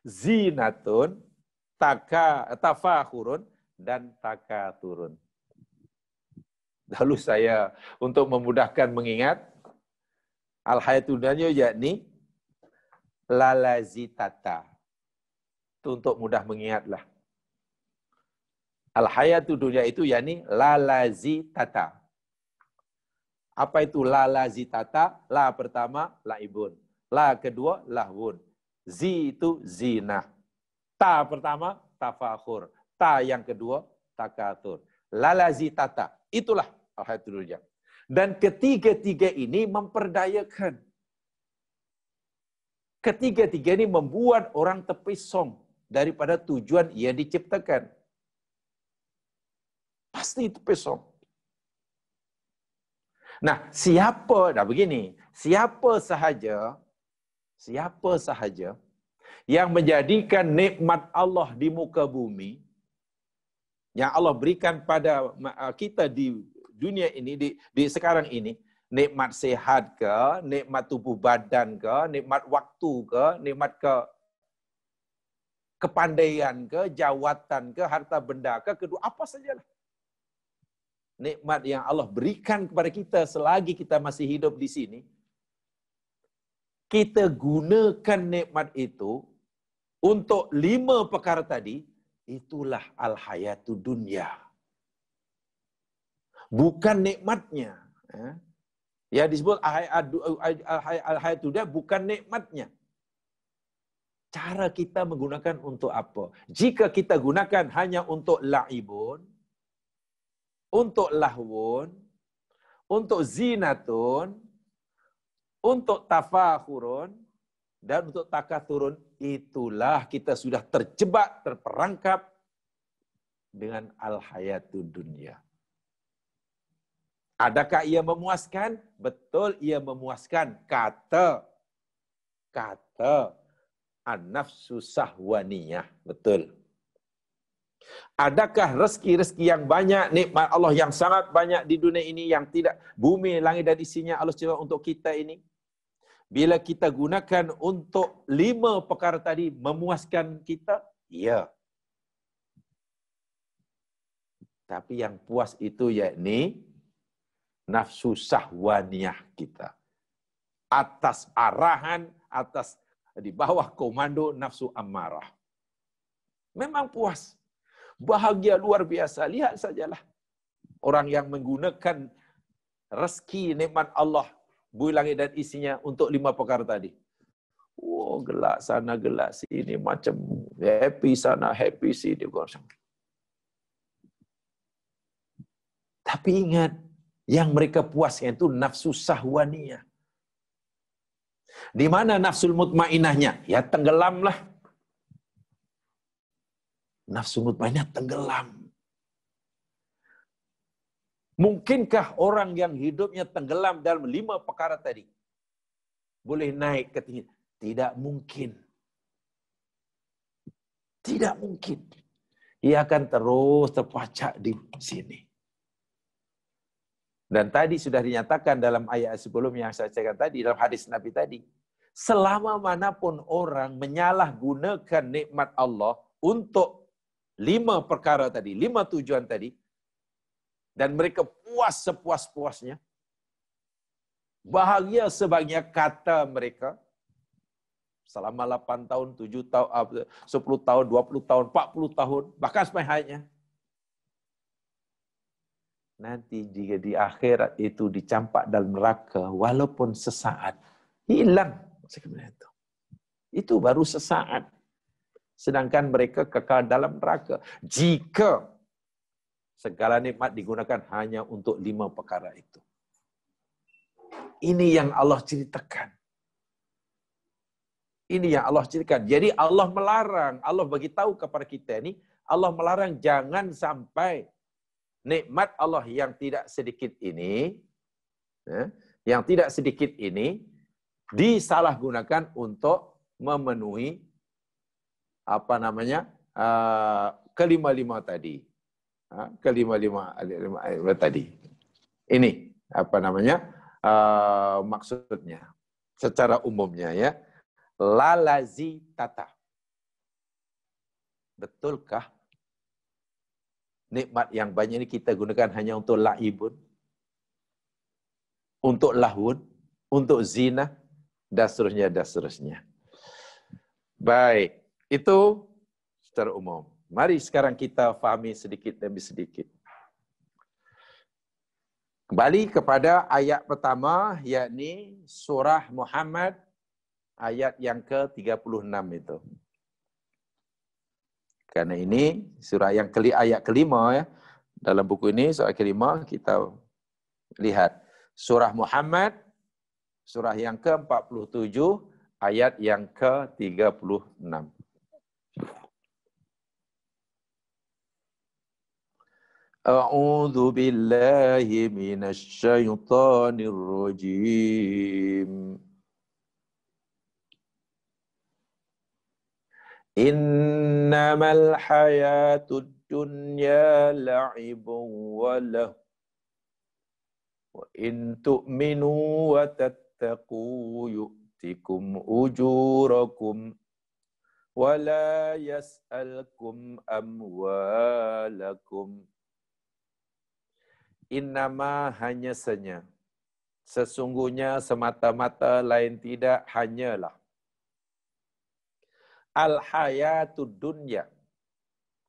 Speaker 1: zinatun, taka, tafahurun, dan taka turun. Lalu saya untuk memudahkan mengingat al hayatul dunia yakni lalazitata. Itu untuk mudah mengingatlah. Al hayatul dunia itu yakni lalazitata. Apa itu lalazitata? La pertama la ibun, La kedua lahun. Zi itu zina. Ta pertama tafakhur. Ta yang kedua, takatur. Lalazi tata. Itulah Al-Hadirul Dan ketiga-tiga ini memperdayakan. Ketiga-tiga ini membuat orang terpesong daripada tujuan ia diciptakan. Pasti terpesong. Nah, siapa, dah begini, siapa sahaja, siapa sahaja yang menjadikan nikmat Allah di muka bumi, yang Allah berikan pada uh, kita di dunia ini, di, di sekarang ini, nikmat sehat ke, nikmat tubuh badan ke, nikmat waktu ke, nikmat ke kepandaian ke, jawatan ke, harta benda ke, kedua apa sajalah. Nikmat yang Allah berikan kepada kita selagi kita masih hidup di sini, kita gunakan nikmat itu untuk lima perkara tadi Itulah al-hayatu dunia. Bukan nikmatnya. Ya, ya disebut al-hayatu dunia bukan nikmatnya. Cara kita menggunakan untuk apa? Jika kita gunakan hanya untuk laibun, untuk lahwun, untuk zinatun, untuk tafahurun, dan untuk takathurun, itulah kita sudah terjebak, terperangkap dengan al-hayatud dunia. Adakah ia memuaskan? Betul ia memuaskan. Kata. Kata. An-nafsu sahwaniyah. Betul. Adakah rezeki-rezeki yang banyak, nikmat Allah yang sangat banyak di dunia ini yang tidak bumi, langit dan isinya Allah coba untuk kita ini? bila kita gunakan untuk lima perkara tadi memuaskan kita? Ya. Tapi yang puas itu yakni nafsu sahwaniah kita. Atas arahan, atas di bawah komando nafsu amarah. Memang puas. Bahagia luar biasa. Lihat sajalah. Orang yang menggunakan rezeki nikmat Allah bui langit dan isinya untuk lima perkara tadi. Wow, gelak sana, gelak sini, macam happy sana, happy sini. Tapi ingat, yang mereka puasnya itu nafsu sahwaniya. Di mana nafsu mutmainahnya? Ya tenggelamlah. Nafsu mutmainah tenggelam. Mungkinkah orang yang hidupnya tenggelam dalam lima perkara tadi boleh naik ke tinggi? Tidak mungkin. Tidak mungkin. Ia akan terus terpacak di sini. Dan tadi sudah dinyatakan dalam ayat sebelum yang saya cakap tadi, dalam hadis Nabi tadi. Selama manapun orang menyalahgunakan nikmat Allah untuk lima perkara tadi, lima tujuan tadi, dan mereka puas sepuas-puasnya. Bahagia sebagainya kata mereka. Selama 8 tahun, 7 ah, tahun, 10 tahun, 20 tahun, 40 tahun, bahkan sampai hanya Nanti jika di akhirat itu dicampak dalam neraka, walaupun sesaat, hilang. Itu. itu baru sesaat. Sedangkan mereka kekal dalam neraka. Jika Segala nikmat digunakan hanya untuk lima perkara itu. Ini yang Allah ceritakan. Ini yang Allah ceritakan. Jadi Allah melarang, Allah bagi tahu kepada kita ini, Allah melarang jangan sampai nikmat Allah yang tidak sedikit ini, ya, yang tidak sedikit ini disalahgunakan untuk memenuhi apa namanya uh, kelima lima tadi kelima-lima ayat eh, tadi. Ini apa namanya uh, maksudnya secara umumnya ya lalazi tata. Betulkah nikmat yang banyak ini kita gunakan hanya untuk laibun, untuk lahun, untuk zina, dan seterusnya, dan seterusnya. Baik, itu secara umum. Mari sekarang kita fahami sedikit demi sedikit. Kembali kepada ayat pertama, yakni surah Muhammad ayat yang ke-36 itu. Karena ini surah yang keli, ayat kelima ya. Dalam buku ini surah kelima kita lihat. Surah Muhammad, surah yang ke-47, ayat yang ke-36. أعوذ بالله من الشيطان الرجيم إنما الحياة الدنيا لعب وله وإن تؤمنوا وتتقوا يؤتكم أجوركم ولا يسألكم أموالكم innama hanya senya. Sesungguhnya semata-mata lain tidak hanyalah. Al-hayatu dunya.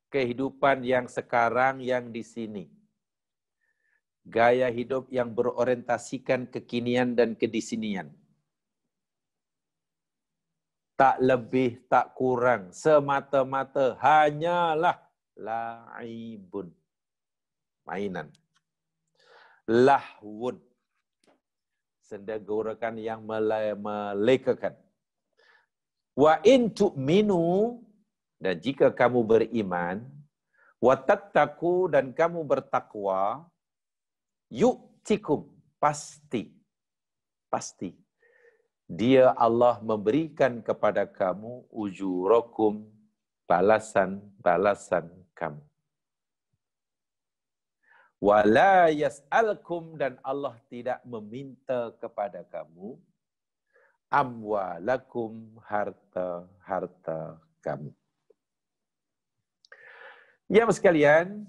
Speaker 1: Kehidupan yang sekarang yang di sini. Gaya hidup yang berorientasikan kekinian dan kedisinian. Tak lebih, tak kurang. Semata-mata hanyalah la'ibun. Mainan. lahwun. Senda gurakan yang melekakan. Wa in tu'minu dan jika kamu beriman wa tattaqu dan kamu bertakwa yu'tikum pasti pasti dia Allah memberikan kepada kamu ujurakum balasan-balasan kamu. Wala yas'alkum dan Allah tidak meminta kepada kamu amwalakum harta-harta kamu. Ya sekalian,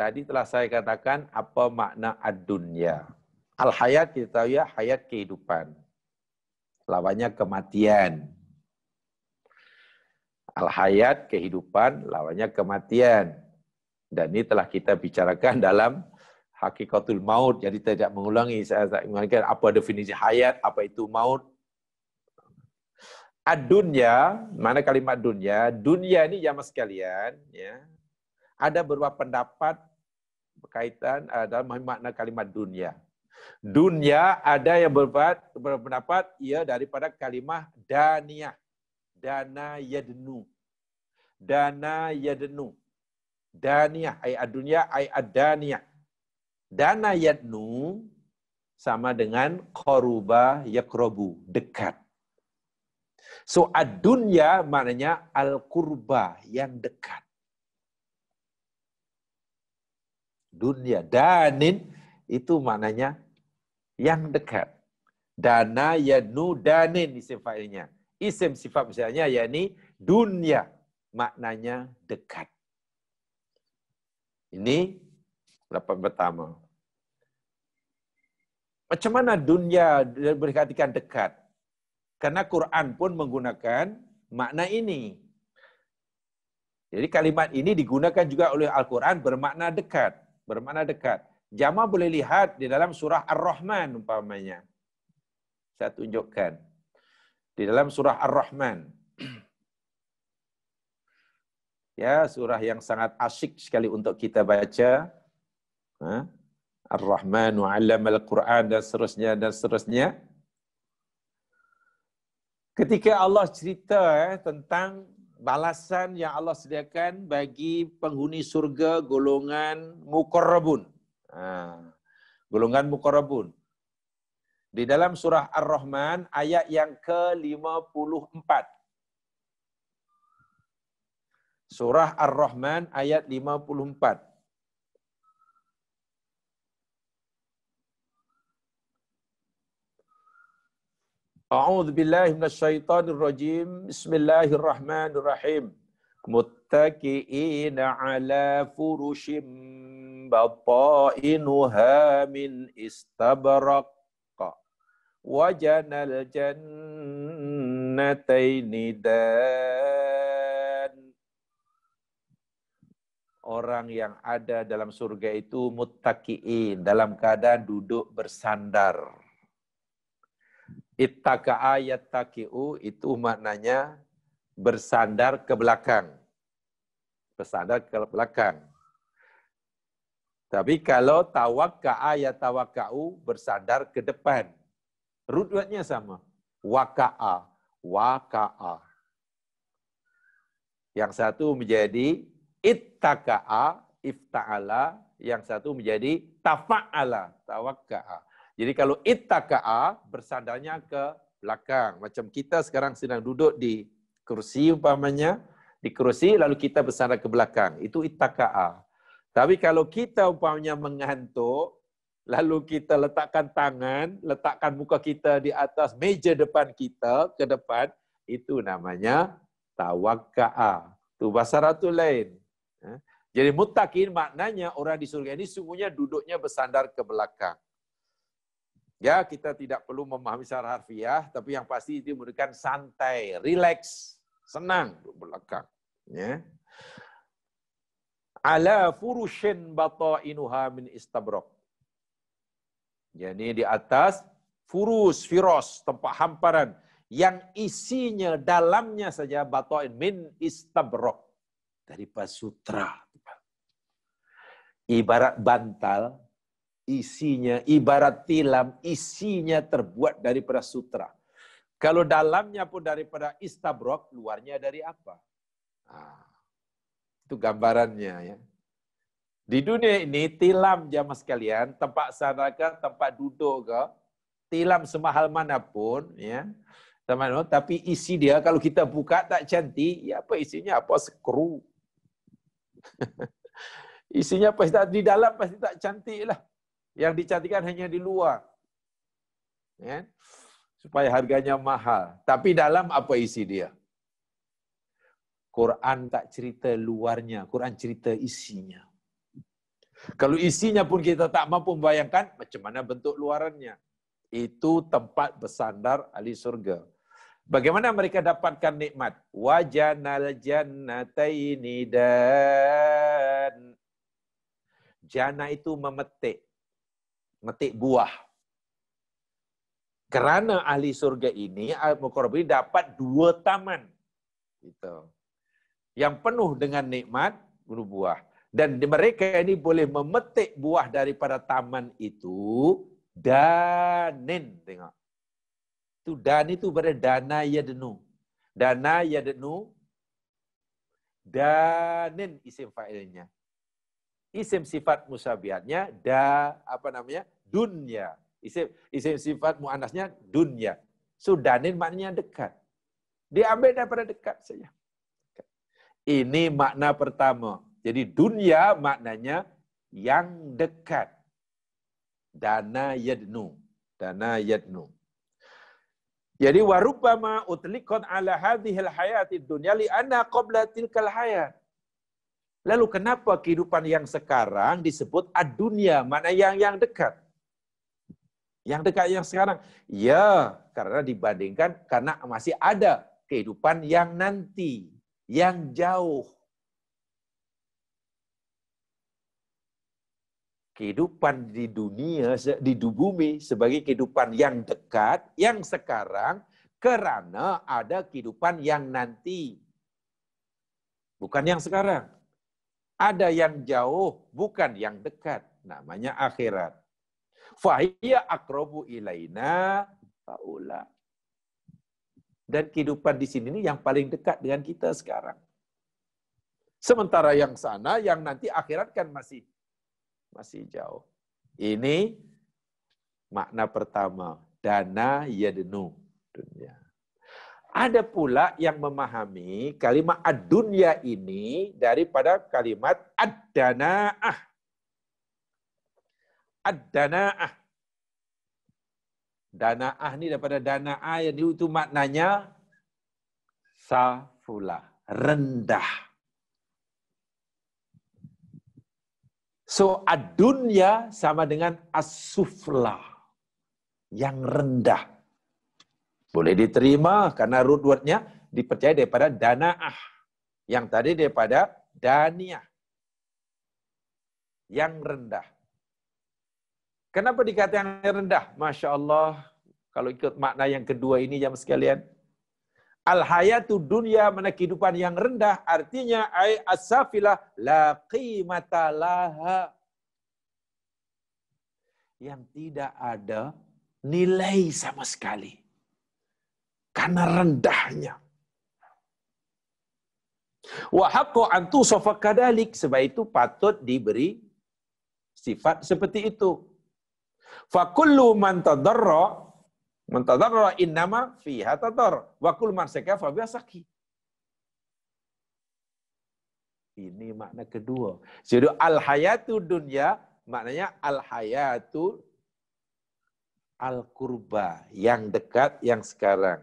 Speaker 1: tadi telah saya katakan apa makna ad-dunya. Al-hayat kita tahu ya, hayat kehidupan. Lawannya kematian. Al-hayat kehidupan, lawannya kematian. Dan ini telah kita bicarakan <laughs> dalam hakikatul maut. Jadi tidak mengulangi saya mengatakan apa definisi hayat, apa itu maut. ad mana kalimat dunia? Dunia ini ya mas kalian ya. Ada beberapa pendapat berkaitan uh, dalam makna kalimat dunia. Dunia ada yang berbuat berpendapat ia daripada kalimat daniyah. Dana yadnu. Dana yadnu. Daniyah, ay adunya, ay adaniyah. Dana yadnu sama dengan koruba yakrobu, dekat. So adunya maknanya al-kurba, yang dekat. Dunia, danin itu maknanya yang dekat. Dana yadnu danin isim fa'ilnya. Isim sifat misalnya yakni dunia, maknanya dekat. Ini pendapat pertama. Macam mana dunia berkatikan dekat? Karena Quran pun menggunakan makna ini. Jadi kalimat ini digunakan juga oleh Al-Quran bermakna dekat. Bermakna dekat. Jama boleh lihat di dalam surah Ar-Rahman umpamanya. Saya tunjukkan. Di dalam surah Ar-Rahman. <clears throat> Ya, surah yang sangat asyik sekali untuk kita baca. Ha? Ar-Rahmanu alam al-Qur'an dan seterusnya dan seterusnya. Ketika Allah cerita eh, tentang balasan yang Allah sediakan bagi penghuni surga golongan mukarrabun. Ha. Golongan mukarrabun. Di dalam surah Ar-Rahman ayat yang ke-54. Surah Ar-Rahman ayat 54. A'udzu billahi minasyaitonir rajim. Bismillahirrahmanirrahim. Muttaki'ina 'ala furushim batainuha min istabrak wajanal jannatain dan orang yang ada dalam surga itu muttaqiin, dalam keadaan duduk bersandar. Ittaka ayat itu maknanya bersandar ke belakang. Bersandar ke belakang. Tapi kalau tawakka ayat bersandar ke depan. Rudwatnya sama. Waka'a. Waka'a. Yang satu menjadi ittaka'a ifta'ala yang satu menjadi tafa'ala tawakka'a. Jadi kalau ittaka'a bersandarnya ke belakang macam kita sekarang sedang duduk di kursi umpamanya di kursi lalu kita bersandar ke belakang itu ittaka'a. Tapi kalau kita umpamanya mengantuk lalu kita letakkan tangan, letakkan muka kita di atas meja depan kita ke depan itu namanya tawakka'a. Tu bahasa ratu lain. Eh? Jadi mutakin maknanya orang di surga ini sungguhnya duduknya bersandar ke belakang. Ya, kita tidak perlu memahami secara harfiah, tapi yang pasti itu memberikan santai, relax, senang duduk belakang. Ya. Ala furushin inuha min istabrok. Jadi di atas furus, firos, tempat hamparan yang isinya dalamnya saja batoin min istabrok dari pasutra. Ibarat bantal, isinya, ibarat tilam, isinya terbuat dari sutra. Kalau dalamnya pun daripada istabrok, luarnya dari apa? Nah, itu gambarannya ya. Di dunia ini tilam jamaah ya, sekalian, tempat sadaka, tempat duduk ke, tilam semahal manapun ya. Teman-teman, tapi isi dia kalau kita buka tak cantik, ya apa isinya? Apa skru? <laughs> Isinya pasti tak, di dalam pasti tak cantik lah. Yang dicantikan hanya di luar. Yeah? Kan? Supaya harganya mahal. Tapi dalam apa isi dia? Quran tak cerita luarnya. Quran cerita isinya. Kalau isinya pun kita tak mampu membayangkan, macam mana bentuk luarannya. Itu tempat bersandar ahli surga. Bagaimana mereka dapatkan nikmat? Wajanal jannataini dan jana itu memetik, metik buah. Kerana ahli surga ini al-muqarrabin dapat dua taman. Gitu. Yang penuh dengan nikmat buah. Dan mereka ini boleh memetik buah daripada taman itu danin. Tengok itu dan itu berada dana yadnu. Dana yadnu. Danin isim fa'ilnya. Isim sifat musabiatnya da apa namanya? dunya. Isim, isim sifat mu'anasnya dunya. danin maknanya dekat. Diambil daripada dekat saja. Ini makna pertama. Jadi dunia maknanya yang dekat. Dana yadnu. Dana yadnu. Jadi warubama utlikon ala hadhil hayati dunia. li anna qabla tilkal hayat. Lalu kenapa kehidupan yang sekarang disebut ad-dunia, mana yang yang dekat? Yang dekat yang sekarang. Ya, karena dibandingkan karena masih ada kehidupan yang nanti, yang jauh. kehidupan di dunia, di bumi sebagai kehidupan yang dekat, yang sekarang, karena ada kehidupan yang nanti. Bukan yang sekarang. Ada yang jauh, bukan yang dekat. Namanya akhirat. Fahiyya akrobu ilaina faula. Dan kehidupan di sini ini yang paling dekat dengan kita sekarang. Sementara yang sana, yang nanti akhirat kan masih masih jauh. Ini makna pertama, dana yadnu, dunia. Ada pula yang memahami kalimat ad ini daripada kalimat ad-dana'ah. Ad-dana'ah. Dana'ah ini daripada dana'ah yang itu maknanya safulah, rendah So adunya sama dengan asufla, yang rendah. Boleh diterima karena root wordnya dipercaya daripada dana'ah. Yang tadi daripada daniyah. Yang rendah. Kenapa dikatakan rendah? Masya Allah, kalau ikut makna yang kedua ini jam sekalian, Al hayatu dunia mana kehidupan yang rendah artinya ai asafilah la qimata laha. Yang tidak ada nilai sama sekali. Karena rendahnya. Wa haqqu an tusafa kadalik. Sebab itu patut diberi sifat seperti itu. kullu man tadarra Mentadarra innama fiha tadar Wa kul man sakafa biasaki. Ini makna kedua. Jadi al-hayatu dunya maknanya al-hayatu al-kurba, yang dekat, yang sekarang.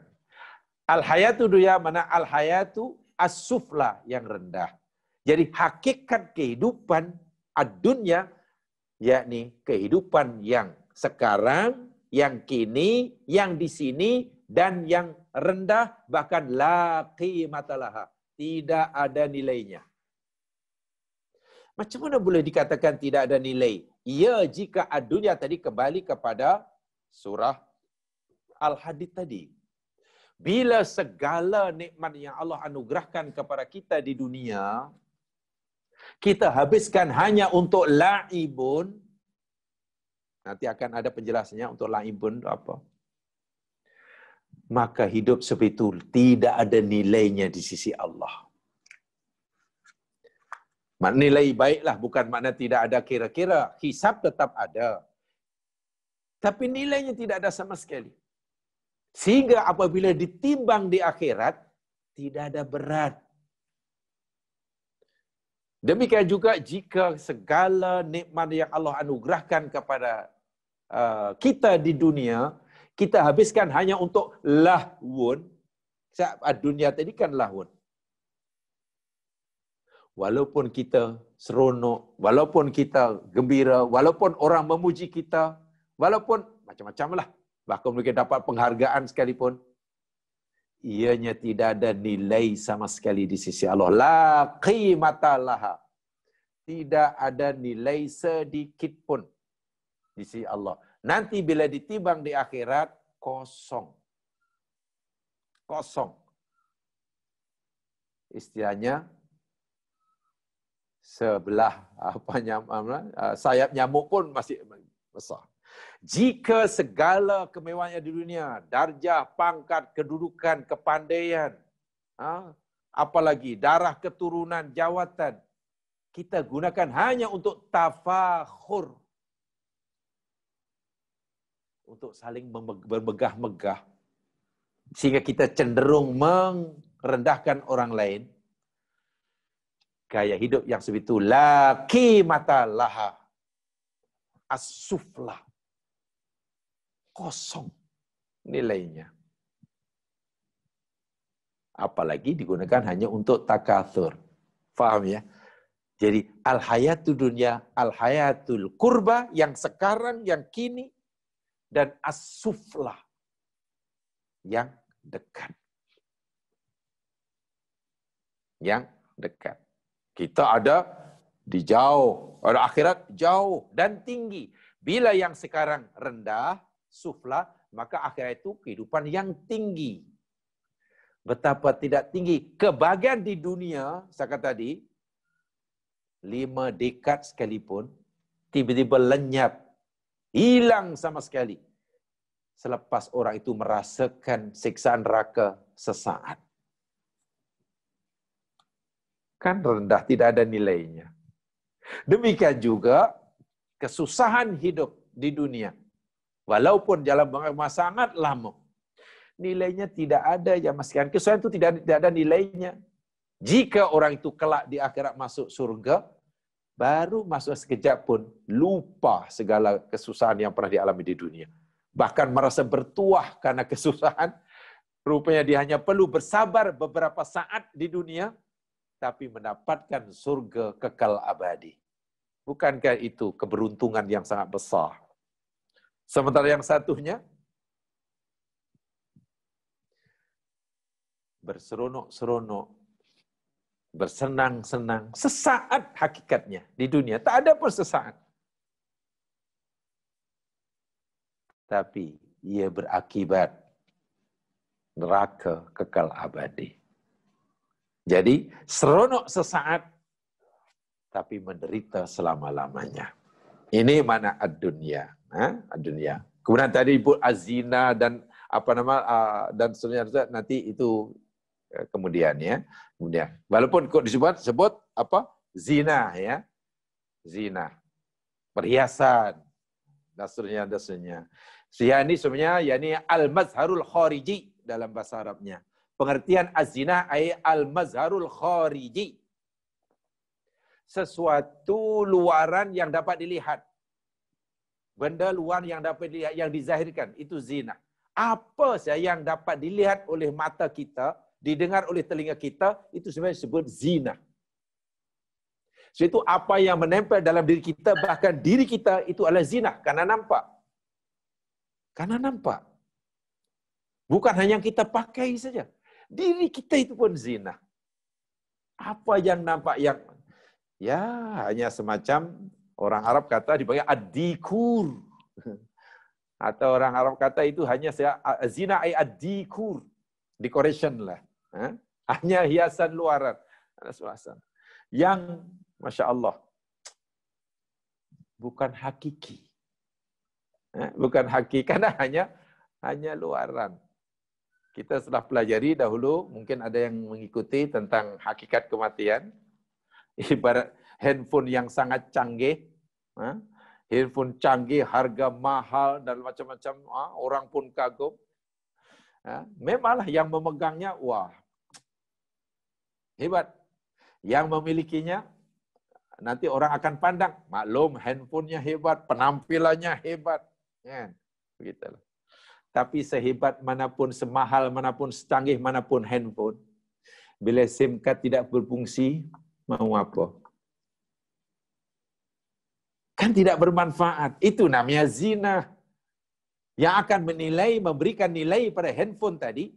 Speaker 1: Al-hayatu dunya mana al-hayatu as-sufla, yang rendah. Jadi hakikat kehidupan ad-dunya, yakni kehidupan yang sekarang yang kini, yang di sini, dan yang rendah bahkan mata qimatalaha. Tidak ada nilainya. Macam mana boleh dikatakan tidak ada nilai? Ya jika adunya tadi kembali kepada surah Al-Hadid tadi. Bila segala nikmat yang Allah anugerahkan kepada kita di dunia, kita habiskan hanya untuk la'ibun, Nanti akan ada penjelasannya untuk lain pun apa. Maka hidup seperti itu tidak ada nilainya di sisi Allah. Nilai baiklah, bukan makna tidak ada kira-kira. hisap tetap ada. Tapi nilainya tidak ada sama sekali. Sehingga apabila ditimbang di akhirat, tidak ada berat Demikian juga jika segala nikmat yang Allah anugerahkan kepada uh, kita di dunia, kita habiskan hanya untuk lahwun. Ah, dunia tadi kan lahwun. Walaupun kita seronok, walaupun kita gembira, walaupun orang memuji kita, walaupun macam-macam lah. Bahkan mungkin dapat penghargaan sekalipun. ianya tidak ada nilai sama sekali di sisi Allah. La qimata laha. Tidak ada nilai sedikit pun di sisi Allah. Nanti bila ditimbang di akhirat kosong. Kosong. Istilahnya sebelah <laughs> apa nyamuk, eh, sayap nyamuk pun masih besar. Jika segala kemewahan di dunia, darjah, pangkat, kedudukan, kepandaian, apalagi darah keturunan, jawatan, kita gunakan hanya untuk tafakhur. Untuk saling bermegah-megah. Sehingga kita cenderung merendahkan orang lain. Gaya hidup yang sebetulnya Laki mata laha. Asuflah kosong nilainya. Apalagi digunakan hanya untuk takathur. Faham ya? Jadi al-hayatu dunia, al-hayatul kurba yang sekarang, yang kini, dan as-suflah yang dekat. Yang dekat. Kita ada di jauh, ada akhirat jauh dan tinggi. Bila yang sekarang rendah, sufla, maka akhirnya itu kehidupan yang tinggi. Betapa tidak tinggi. Kebahagiaan di dunia, saya kata tadi, lima dekad sekalipun, tiba-tiba lenyap. Hilang sama sekali. Selepas orang itu merasakan siksaan neraka sesaat. Kan rendah, tidak ada nilainya. Demikian juga kesusahan hidup di dunia Walaupun dalam sangat lama. Nilainya tidak ada ya mas Kesuaian Kesulitan itu tidak, tidak ada nilainya. Jika orang itu kelak di akhirat masuk surga, baru masuk sekejap pun lupa segala kesusahan yang pernah dialami di dunia. Bahkan merasa bertuah karena <laughs> kesusahan, rupanya dia hanya perlu bersabar beberapa saat di dunia, tapi mendapatkan surga kekal abadi. Bukankah itu keberuntungan yang sangat besar? Sementara yang satunya berseronok-seronok, bersenang-senang, sesaat hakikatnya di dunia. Tak ada pun sesaat. Tapi ia berakibat neraka kekal abadi. Jadi seronok sesaat, tapi menderita selama-lamanya. Ini mana ad-dunia ha, dunia. Kemudian tadi ibu azina ah, dan apa nama ah, dan seterusnya nanti itu eh, kemudian ya. Kemudian walaupun kok disebut sebut apa zina ya. Zina. Perhiasan dan seterusnya dan seterusnya. Ya ini sebenarnya yakni al-mazharul khariji dalam bahasa Arabnya. Pengertian azina ay al-mazharul khariji. Sesuatu luaran yang dapat dilihat benda luar yang dapat dilihat, yang dizahirkan, itu zina. Apa saja yang dapat dilihat oleh mata kita, didengar oleh telinga kita, itu sebenarnya disebut zina. So itu apa yang menempel dalam diri kita, bahkan diri kita itu adalah zina, karena nampak. Karena nampak. Bukan hanya yang kita pakai saja. Diri kita itu pun zina. Apa yang nampak yang ya hanya semacam Orang Arab kata dipanggil adikur. adikur <laughs> Atau orang Arab kata itu hanya zina ay adikur Decoration lah. Hanya hiasan luaran. Yang Masya Allah. Bukan hakiki. Bukan hakiki. <laughs> Karena hanya hanya luaran. Kita setelah pelajari dahulu, mungkin ada yang mengikuti tentang hakikat kematian. <laughs> Ibarat handphone yang sangat canggih, Handphone canggih, harga mahal, dan macam-macam. Orang pun kagum. Memanglah yang memegangnya, wah, hebat. Yang memilikinya, nanti orang akan pandang. Maklum, handphonenya hebat, penampilannya hebat. Ya, begitulah. Tapi sehebat manapun, semahal manapun, setanggih manapun handphone, bila SIM card tidak berfungsi, mau apa? Kan tidak bermanfaat. Itu namanya zina. Yang akan menilai, memberikan nilai pada handphone tadi,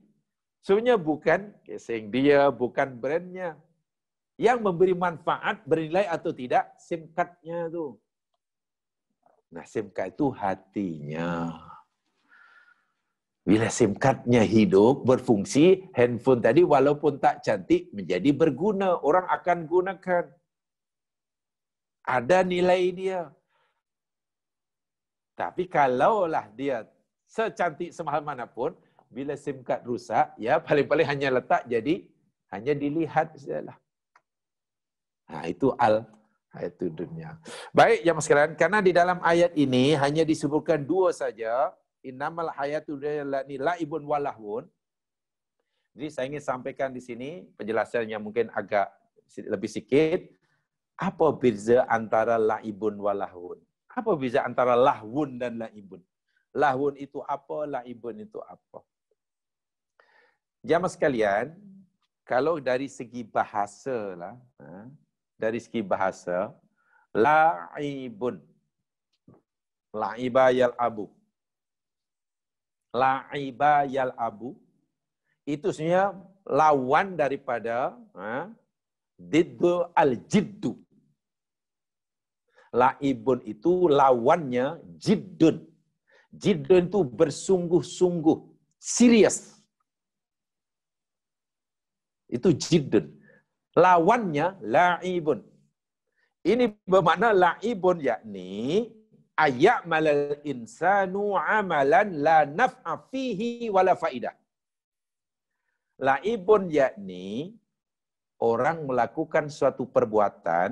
Speaker 1: sebenarnya bukan casing dia, bukan brandnya. Yang memberi manfaat bernilai atau tidak, SIM card-nya tuh. Nah, SIM card itu hatinya. Bila SIM card-nya hidup, berfungsi, handphone tadi walaupun tak cantik menjadi berguna. Orang akan gunakan. Ada nilai dia. Tapi kalaulah dia secantik semahal manapun, bila SIM card rusak, ya paling-paling hanya letak jadi hanya dilihat sajalah. Nah, itu al itu dunia. Baik yang sekalian, karena di dalam ayat ini hanya disebutkan dua saja, innamal hayatud dunya laibun walahun. Jadi saya ingin sampaikan di sini penjelasannya mungkin agak lebih sikit. apa beza antara laibun walahun? Apa beza antara lahun dan laibun? Lahun itu apa, laibun itu apa? Jamaah sekalian, kalau dari segi bahasa lah, ha, dari segi bahasa, laibun. Laiba yal abu. Laiba yal abu. Itu sebenarnya lawan daripada ha, al jiddu. Laibun itu lawannya jidun. Jidun itu bersungguh-sungguh, serius. Itu jidun. Lawannya laibun. Ini bermakna laibun yakni ayak malal insanu amalan la naf'a fihi wala faidah. Laibun yakni orang melakukan suatu perbuatan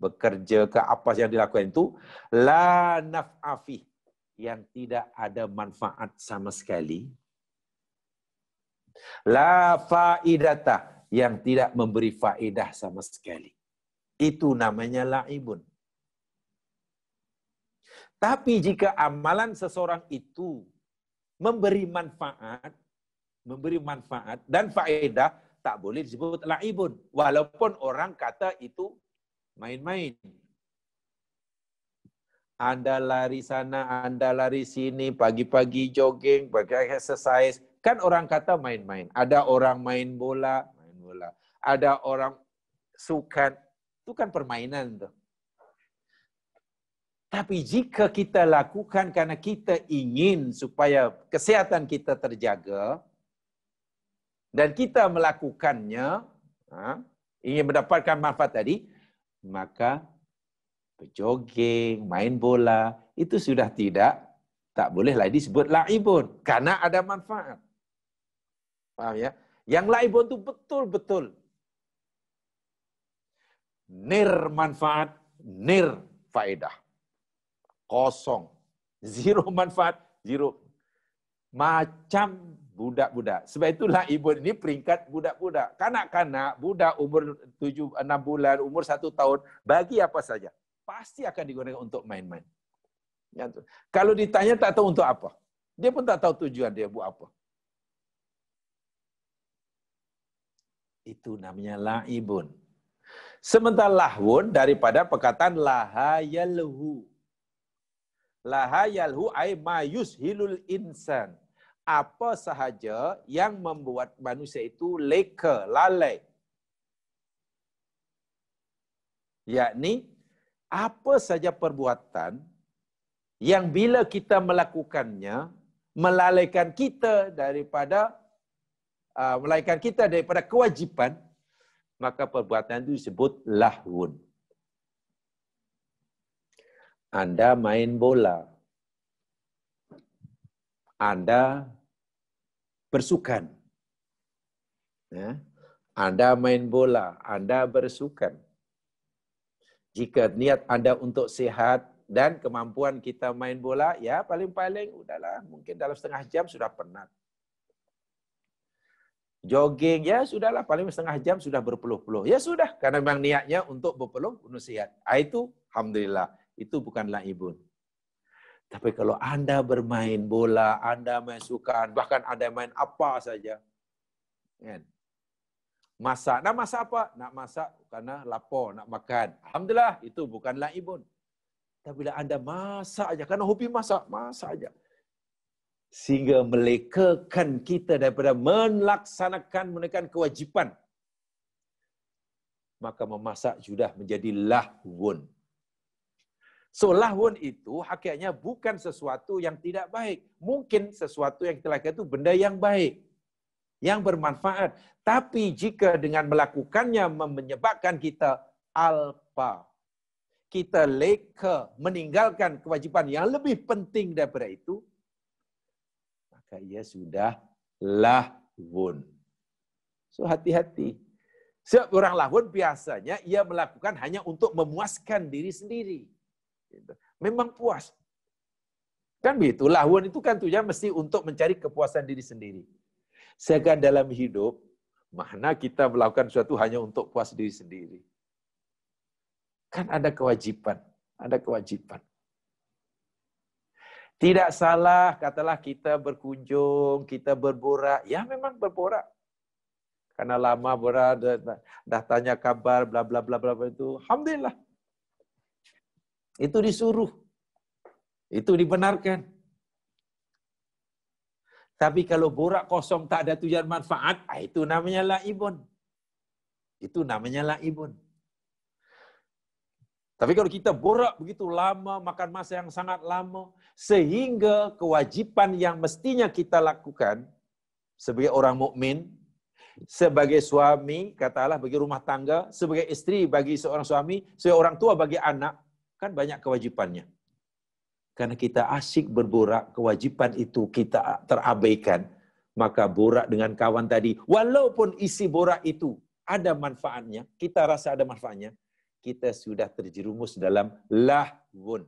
Speaker 1: bekerja ke apa yang dilakukan itu la naf'afi yang tidak ada manfaat sama sekali la faidata yang tidak memberi faedah sama sekali itu namanya laibun tapi jika amalan seseorang itu memberi manfaat, memberi manfaat dan faedah, tak boleh disebut laibun. Walaupun orang kata itu main-main. Anda lari sana, Anda lari sini, pagi-pagi jogging, pakai exercise. Kan orang kata main-main. Ada orang main bola, main bola. Ada orang sukan. Itu kan permainan tuh. Tapi jika kita lakukan karena kita ingin supaya kesehatan kita terjaga dan kita melakukannya, ingin mendapatkan manfaat tadi, maka berjoging, main bola, itu sudah tidak, tak boleh lagi disebut laibun. Karena ada manfaat. Paham ya? Yang laibun itu betul-betul nir manfaat, nir faedah. Kosong. Zero manfaat, zero. Macam budak-budak. Sebab itulah ibu ini peringkat budak-budak. Kanak-kanak, budak umur 7, 6 bulan, umur 1 tahun, bagi apa saja. Pasti akan digunakan untuk main-main. Kalau ditanya tak tahu untuk apa. Dia pun tak tahu tujuan dia buat apa. Itu namanya laibun. Sementara lahun daripada perkataan lahayalhu. Lahayalhu ay mayus hilul insan apa sahaja yang membuat manusia itu leka, lalai. Yakni, apa sahaja perbuatan yang bila kita melakukannya, melalaikan kita daripada uh, melalaikan kita daripada kewajipan, maka perbuatan itu disebut lahun. Anda main bola. Anda bersukan. Ya. Anda main bola, Anda bersukan. Jika niat Anda untuk sehat dan kemampuan kita main bola, ya paling-paling udahlah, mungkin dalam setengah jam sudah penat. Jogging, ya sudahlah, paling setengah jam sudah berpeluh-peluh. Ya sudah, karena memang niatnya untuk berpeluh, penuh sehat. Ah, itu, Alhamdulillah, itu bukanlah ibun. Tapi kalau anda bermain bola, anda main sukan, bahkan ada main apa saja. Kan? Masak. Nak masak apa? Nak masak kerana lapar, nak makan. Alhamdulillah, itu bukanlah ibun. Tapi bila anda masak aja, kerana hobi masak, masak aja. Sehingga melekakan kita daripada melaksanakan menekan kewajipan. Maka memasak sudah menjadi lahwun. So lahun itu hakikatnya bukan sesuatu yang tidak baik. Mungkin sesuatu yang kita lakukan itu benda yang baik. Yang bermanfaat. Tapi jika dengan melakukannya menyebabkan kita alpa. Kita leka, meninggalkan kewajiban yang lebih penting daripada itu. Maka ia sudah lahun. So hati-hati. Seorang lahun biasanya ia melakukan hanya untuk memuaskan diri sendiri Gitu. Memang puas. Kan begitu, lahuan itu kan tujuan mesti untuk mencari kepuasan diri sendiri. Sedangkan dalam hidup, mana kita melakukan sesuatu hanya untuk puas diri sendiri. Kan ada kewajiban, ada kewajiban. Tidak salah, katalah kita berkunjung, kita berborak. Ya memang berborak. Karena lama berada dah tanya kabar, bla bla bla bla itu. Alhamdulillah. Itu disuruh. Itu dibenarkan. Tapi kalau borak kosong tak ada tujuan manfaat, ah, itu namanya laibun. Itu namanya laibun. Tapi kalau kita borak begitu lama, makan masa yang sangat lama, sehingga kewajiban yang mestinya kita lakukan sebagai orang mukmin, sebagai suami, katalah bagi rumah tangga, sebagai istri bagi seorang suami, sebagai orang tua bagi anak, Kan banyak kewajibannya. Karena kita asik berborak, kewajiban itu kita terabaikan. Maka borak dengan kawan tadi, walaupun isi borak itu ada manfaatnya, kita rasa ada manfaatnya, kita sudah terjerumus dalam lahwun.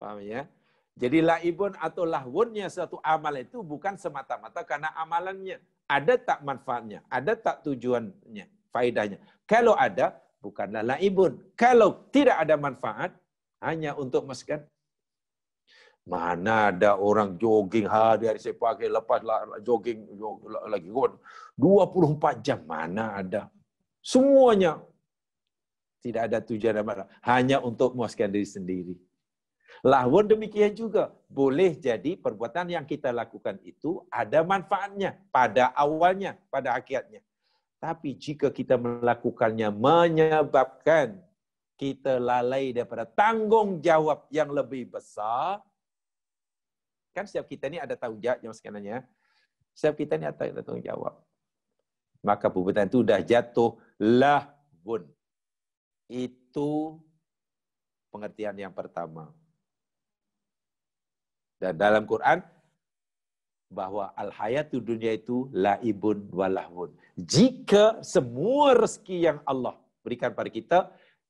Speaker 1: Paham ya? Jadi laibun atau lahwunnya suatu amal itu bukan semata-mata karena amalannya. Ada tak manfaatnya? Ada tak tujuannya? Faedahnya? Kalau ada, bukanlah laibun. Kalau tidak ada manfaat, hanya untuk meskan. Mana ada orang jogging hari-hari saya pakai lepas jogging, lagi kuat. 24 jam mana ada. Semuanya tidak ada tujuan apa hanya untuk memuaskan diri sendiri. Lah, Lawan demikian juga boleh jadi perbuatan yang kita lakukan itu ada manfaatnya pada awalnya, pada akhirnya. Tapi jika kita melakukannya menyebabkan kita lalai daripada tanggungjawab yang lebih besar, kan setiap kita ini ada tanggungjawab yang sekiannya. Ya. Setiap kita ini ada tanggungjawab. Maka perbuatan itu sudah jatuh lah bun. Itu pengertian yang pertama. Dan dalam Quran bahwa al-hayatu dunia itu laibun walahun. Jika semua rezeki yang Allah berikan pada kita,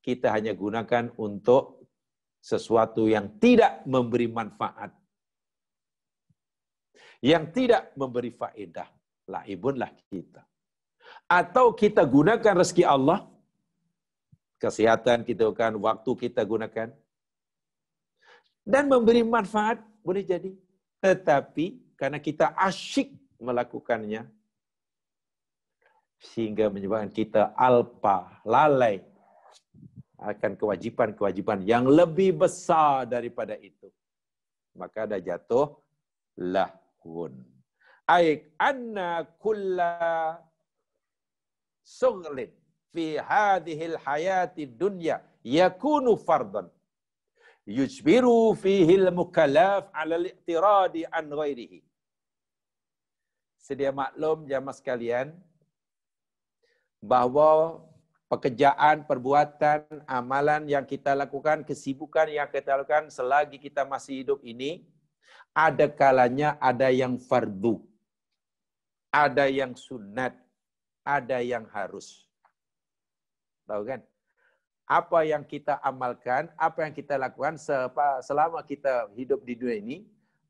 Speaker 1: kita hanya gunakan untuk sesuatu yang tidak memberi manfaat. Yang tidak memberi faedah. Laibunlah kita. Atau kita gunakan rezeki Allah, kesehatan kita gunakan, waktu kita gunakan, dan memberi manfaat boleh jadi. Tetapi karena kita asyik melakukannya sehingga menyebabkan kita alpa, lalai akan kewajiban-kewajiban yang lebih besar daripada itu. Maka ada jatuh lahun. Aik anna kulla sughlin fi hadhil hayati dunya yakunu fardhan yujbiru al mukallaf ala al-i'tiradi an ghairihi. Sedia maklum jamaah sekalian bahwa pekerjaan, perbuatan, amalan yang kita lakukan, kesibukan yang kita lakukan selagi kita masih hidup ini ada kalanya ada yang fardu, ada yang sunat, ada yang harus. Tahu kan? apa yang kita amalkan, apa yang kita lakukan selama kita hidup di dunia ini,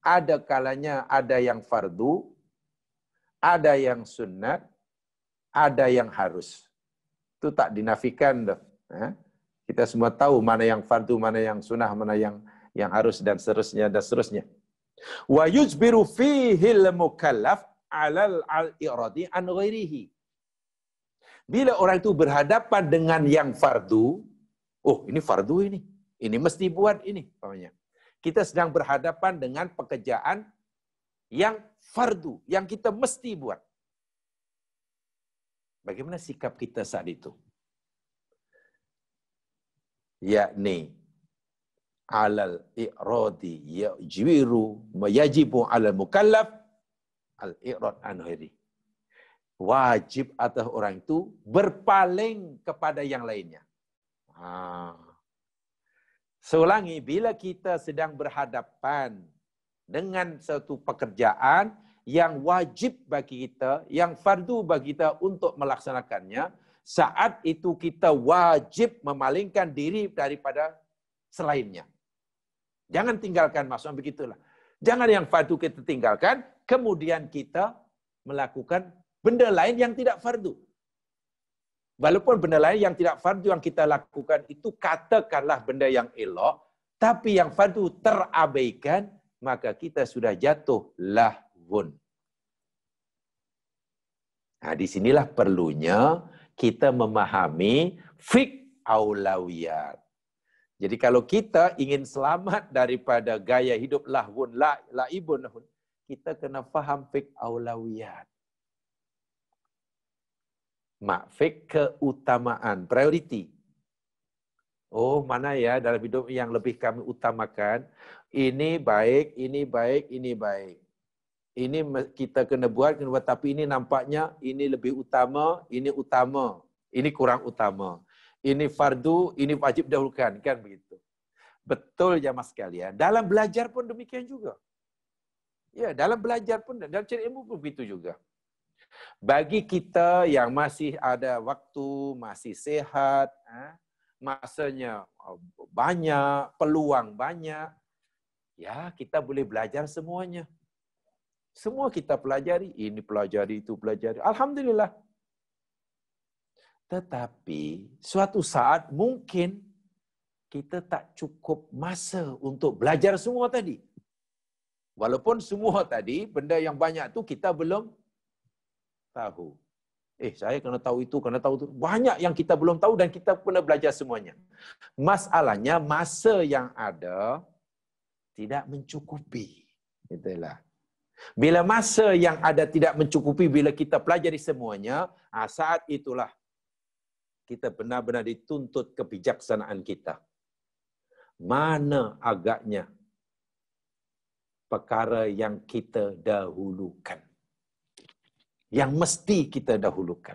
Speaker 1: ada kalanya ada yang fardu, ada yang sunat, ada yang harus. Itu tak dinafikan Kita semua tahu mana yang fardu, mana yang sunnah, mana yang yang harus dan seterusnya dan seterusnya. Wa yujbiru mukallaf 'alal al-iradi Bila orang itu berhadapan dengan yang fardu, oh ini fardu ini, ini mesti buat ini. Namanya. Kita sedang berhadapan dengan pekerjaan yang fardu, yang kita mesti buat. Bagaimana sikap kita saat itu? Yakni alal i'radi yajwiru yajibu alal mukallaf al i'rad an wajib atas orang itu berpaling kepada yang lainnya. Ha. Seulangi, bila kita sedang berhadapan dengan satu pekerjaan yang wajib bagi kita, yang fardu bagi kita untuk melaksanakannya, saat itu kita wajib memalingkan diri daripada selainnya. Jangan tinggalkan, maksudnya begitulah. Jangan yang fardu kita tinggalkan, kemudian kita melakukan benda lain yang tidak fardu. Walaupun benda lain yang tidak fardu yang kita lakukan itu katakanlah benda yang elok, tapi yang fardu terabaikan, maka kita sudah jatuh lahun. Nah, di sinilah perlunya kita memahami fik aulawiyat. Jadi kalau kita ingin selamat daripada gaya hidup lahun, la, laibun lahun, kita kena faham fik aulawiyat makfik keutamaan, priority. Oh, mana ya dalam hidup yang lebih kami utamakan? Ini baik, ini baik, ini baik. Ini kita kena buat, kena buat, tapi ini nampaknya ini lebih utama, ini utama, ini kurang utama. Ini fardu, ini wajib dahulukan, kan begitu. Betul jamaah ya sekalian. Dalam belajar pun demikian juga. Ya, dalam belajar pun, dalam cari ilmu pun begitu juga. Bagi kita yang masih ada waktu, masih sehat, masanya oh, banyak, peluang banyak, ya kita boleh belajar semuanya. Semua kita pelajari, ini pelajari, itu pelajari. Alhamdulillah. Tetapi suatu saat mungkin kita tak cukup masa untuk belajar semua tadi. Walaupun semua tadi, benda yang banyak tu kita belum tahu. Eh, saya kena tahu itu, kena tahu itu. Banyak yang kita belum tahu dan kita pernah belajar semuanya. Masalahnya, masa yang ada tidak mencukupi. Itulah. Bila masa yang ada tidak mencukupi, bila kita pelajari semuanya, ah, saat itulah kita benar-benar dituntut kebijaksanaan kita. Mana agaknya perkara yang kita dahulukan. yang mesti kita dahulukan.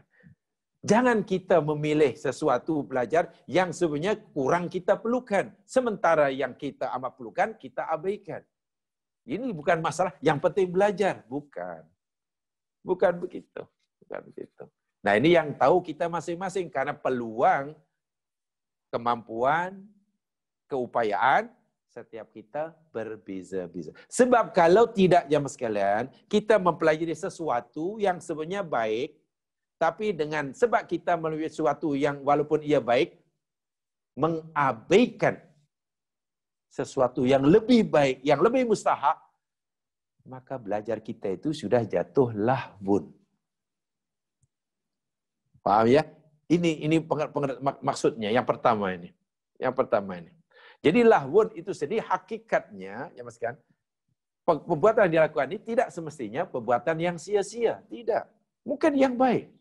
Speaker 1: Jangan kita memilih sesuatu belajar yang sebenarnya kurang kita perlukan. Sementara yang kita amat perlukan, kita abaikan. Ini bukan masalah yang penting belajar. Bukan. Bukan begitu. Bukan begitu. Nah ini yang tahu kita masing-masing. Karena peluang, kemampuan, keupayaan setiap kita berbeza-beza. Sebab kalau tidak jam sekalian, kita mempelajari sesuatu yang sebenarnya baik, tapi dengan sebab kita melalui sesuatu yang walaupun ia baik, mengabaikan sesuatu yang lebih baik, yang lebih mustahak, maka belajar kita itu sudah jatuh lahbun. Paham ya? Ini ini peng, peng, maksudnya yang pertama ini. Yang pertama ini. Jadi lahwun itu sendiri hakikatnya, ya mas kan, perbuatan yang dilakukan ini tidak semestinya perbuatan yang sia-sia. Tidak. Mungkin yang baik.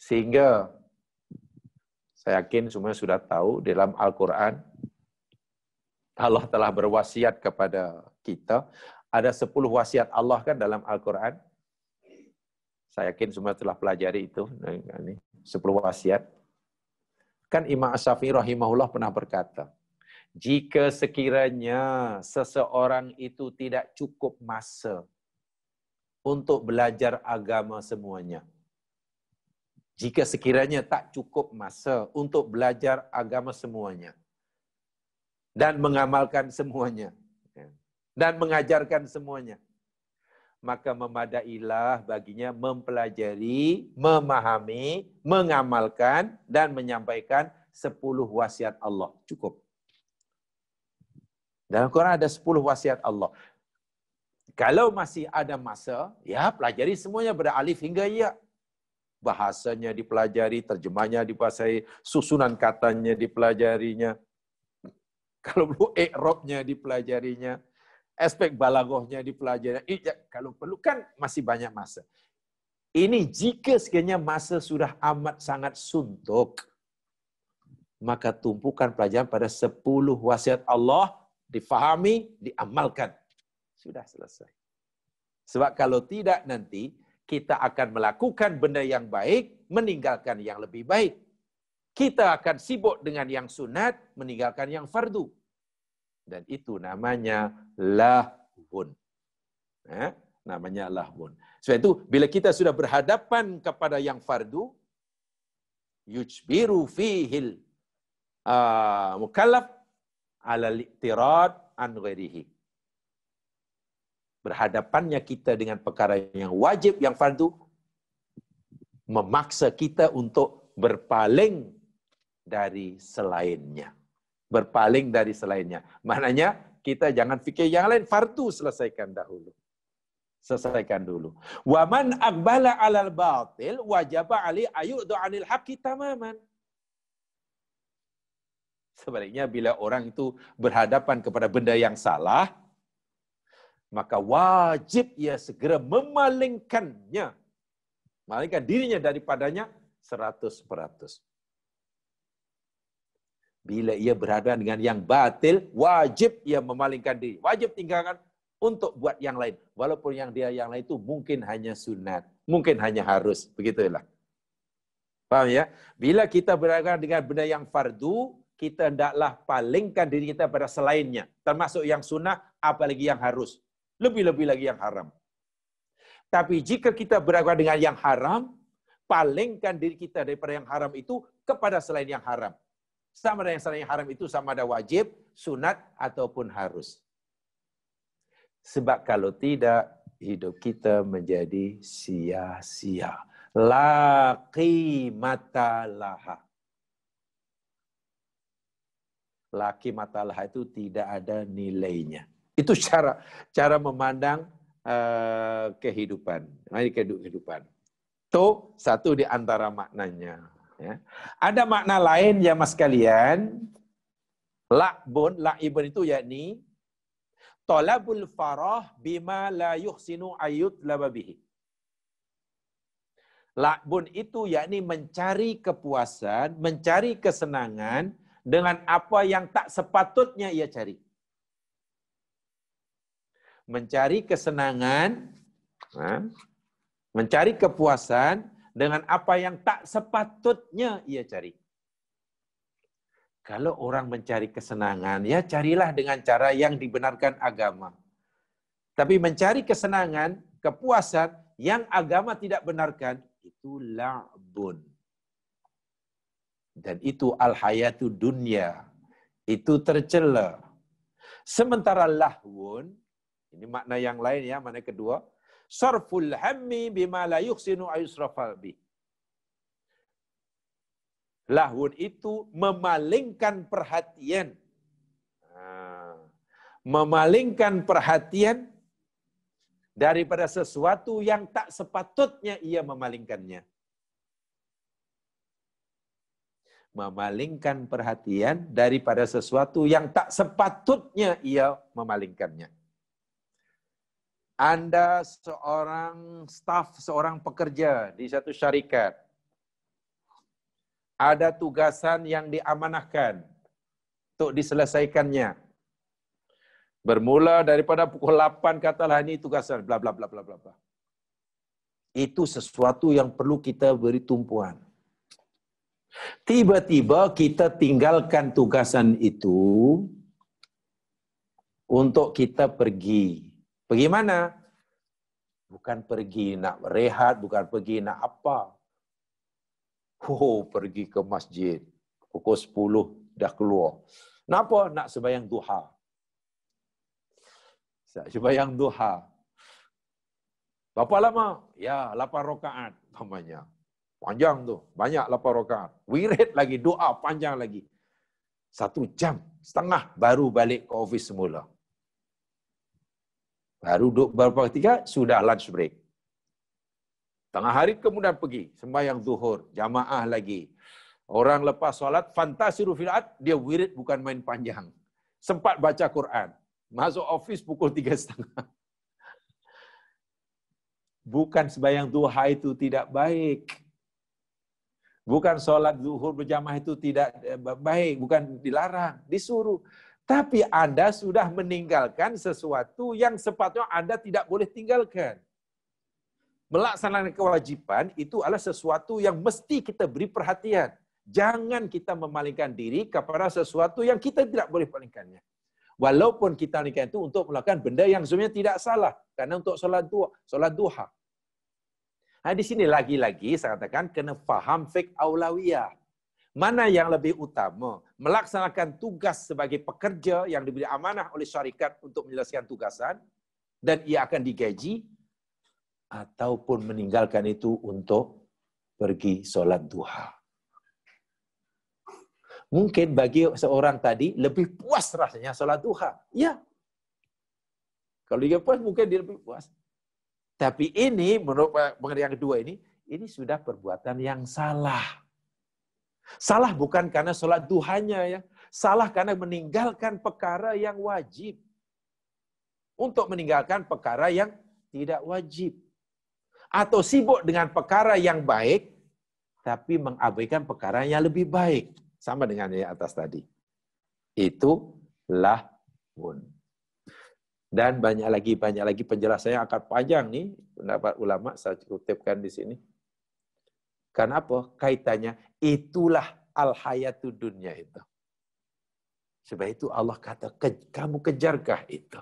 Speaker 1: Sehingga saya yakin semua sudah tahu dalam Al-Quran Allah telah berwasiat kepada kita. Ada sepuluh wasiat Allah kan dalam Al-Quran. Saya yakin semua telah pelajari itu. Nah, ini 10 wasiat. Kan Imam As-Syafi'i rahimahullah pernah berkata, jika sekiranya seseorang itu tidak cukup masa untuk belajar agama semuanya, jika sekiranya tak cukup masa untuk belajar agama semuanya dan mengamalkan semuanya dan mengajarkan semuanya, maka memadailah baginya mempelajari, memahami, mengamalkan, dan menyampaikan sepuluh wasiat Allah. Cukup. Dalam Quran ada sepuluh wasiat Allah. Kalau masih ada masa, ya pelajari semuanya beralif hingga ya. Bahasanya dipelajari, terjemahnya dipasai, susunan katanya dipelajarinya. Kalau perlu, <laughs> ikrobnya dipelajarinya aspek balagohnya dipelajari. Ya, kalau perlu kan masih banyak masa. Ini jika sekiranya masa sudah amat sangat suntuk, maka tumpukan pelajaran pada 10 wasiat Allah, difahami, diamalkan. Sudah selesai. Sebab kalau tidak nanti, kita akan melakukan benda yang baik, meninggalkan yang lebih baik. Kita akan sibuk dengan yang sunat, meninggalkan yang fardu. Dan itu namanya lahun. Eh? Namanya lahun. Sebab itu, bila kita sudah berhadapan kepada yang fardu, yujbiru fihil uh, mukallaf ala liktirad an ghairihi. Berhadapannya kita dengan perkara yang wajib, yang fardu, memaksa kita untuk berpaling dari selainnya berpaling dari selainnya. Maknanya kita jangan fikir yang lain, fardu selesaikan dahulu. Selesaikan dulu. Waman akbala alal batil wajaba ali ayudu anil haqi tamaman. Sebaliknya bila orang itu berhadapan kepada benda yang salah, maka wajib ia segera memalingkannya. Malingkan dirinya daripadanya 100%. Bila ia berhadapan dengan yang batil, wajib ia memalingkan diri. Wajib tinggalkan untuk buat yang lain. Walaupun yang dia yang lain itu mungkin hanya sunat. Mungkin hanya harus. Begitulah. Paham ya? Bila kita berhadapan dengan benda yang fardu, kita hendaklah palingkan diri kita pada selainnya. Termasuk yang sunnah, apalagi yang harus. Lebih-lebih lagi yang haram. Tapi jika kita berhadapan dengan yang haram, palingkan diri kita daripada yang haram itu kepada selain yang haram. Sama dengan sarang yang haram itu sama ada wajib, sunat, ataupun harus. Sebab kalau tidak, hidup kita menjadi sia-sia. Laki qimata laha. Laki laha itu tidak ada nilainya. Itu cara cara memandang uh, kehidupan. Mari kehidupan. Itu satu di antara maknanya. Ya. Ada makna lain ya mas kalian. La'bun, la'ibun itu yakni tolabul farah bima la yuhsinu ayut lababihi. La'bun itu yakni mencari kepuasan, mencari kesenangan dengan apa yang tak sepatutnya ia cari. Mencari kesenangan, mencari kepuasan dengan apa yang tak sepatutnya ia cari. Kalau orang mencari kesenangan, ya carilah dengan cara yang dibenarkan agama. Tapi mencari kesenangan, kepuasan yang agama tidak benarkan, itu la'bun. Dan itu al-hayatu dunia. Itu tercela. Sementara lahwun, ini makna yang lain ya, makna kedua. Sarful hammi bima la yuhsinu ayusrafal Lahun itu memalingkan perhatian. Ah, memalingkan perhatian daripada sesuatu yang tak sepatutnya ia memalingkannya. Memalingkan perhatian daripada sesuatu yang tak sepatutnya ia memalingkannya. Anda seorang staf, seorang pekerja di satu syarikat. Ada tugasan yang diamanahkan untuk diselesaikannya. Bermula daripada pukul 8 katalah ini tugasan bla bla bla bla bla bla. Itu sesuatu yang perlu kita beri tumpuan. Tiba-tiba kita tinggalkan tugasan itu untuk kita pergi Bagaimana? Bukan pergi nak rehat, bukan pergi nak apa. Oh, pergi ke masjid. Pukul 10 dah keluar. Kenapa? Nak sembahyang duha. Sebayang sembahyang duha. Berapa lama? Ya, 8 rakaat namanya. Panjang tu. Banyak 8 rakaat. Wirid lagi, doa panjang lagi. Satu jam setengah baru balik ke ofis semula. Baru duduk beberapa ketika, sudah lunch break. Tengah hari kemudian pergi, sembahyang zuhur, jamaah lagi. Orang lepas solat, fantasi rufilat, dia wirid bukan main panjang. Sempat baca Quran. Masuk office pukul tiga setengah. Bukan sembahyang duha itu tidak baik. Bukan sholat zuhur berjamaah itu tidak eh, baik, bukan dilarang, disuruh. Tapi Anda sudah meninggalkan sesuatu yang sepatutnya Anda tidak boleh tinggalkan. Melaksanakan kewajiban itu adalah sesuatu yang mesti kita beri perhatian. Jangan kita memalingkan diri kepada sesuatu yang kita tidak boleh palingkannya. Walaupun kita nikah itu untuk melakukan benda yang sebenarnya tidak salah. Karena untuk solat duha. Solat duha. Nah, di sini lagi-lagi saya katakan kena faham fik aulawiyah. Mana yang lebih utama? Melaksanakan tugas sebagai pekerja yang diberi amanah oleh syarikat untuk menyelesaikan tugasan dan ia akan digaji ataupun meninggalkan itu untuk pergi sholat duha. Mungkin bagi seorang tadi lebih puas rasanya sholat duha. Ya. Kalau dia puas mungkin dia lebih puas. Tapi ini menurut pengertian kedua ini, ini sudah perbuatan yang salah. Salah bukan karena sholat duhanya ya. Salah karena meninggalkan perkara yang wajib. Untuk meninggalkan perkara yang tidak wajib. Atau sibuk dengan perkara yang baik, tapi mengabaikan perkara yang lebih baik. Sama dengan yang atas tadi. Itulah lahun. Dan banyak lagi, banyak lagi penjelasannya akan panjang nih. Pendapat ulama saya kutipkan di sini. Karena apa? Kaitannya itulah al-hayatu dunia itu. Sebab itu Allah kata, kamu kejarkah itu?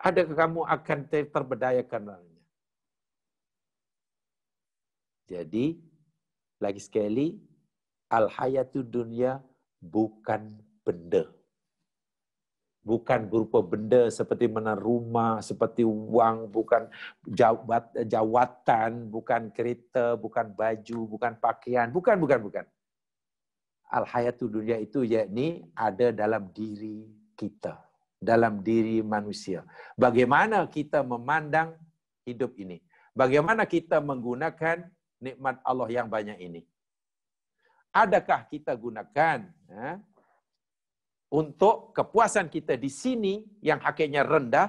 Speaker 1: ada kamu akan terberdaya karenanya? Jadi, lagi sekali, al-hayatu dunia bukan benda bukan berupa benda seperti mana rumah, seperti uang, bukan jawat, jawatan, bukan kereta, bukan baju, bukan pakaian, bukan, bukan, bukan. Al-hayatu dunia itu yakni ada dalam diri kita, dalam diri manusia. Bagaimana kita memandang hidup ini? Bagaimana kita menggunakan nikmat Allah yang banyak ini? Adakah kita gunakan ya, untuk kepuasan kita di sini yang hakikatnya rendah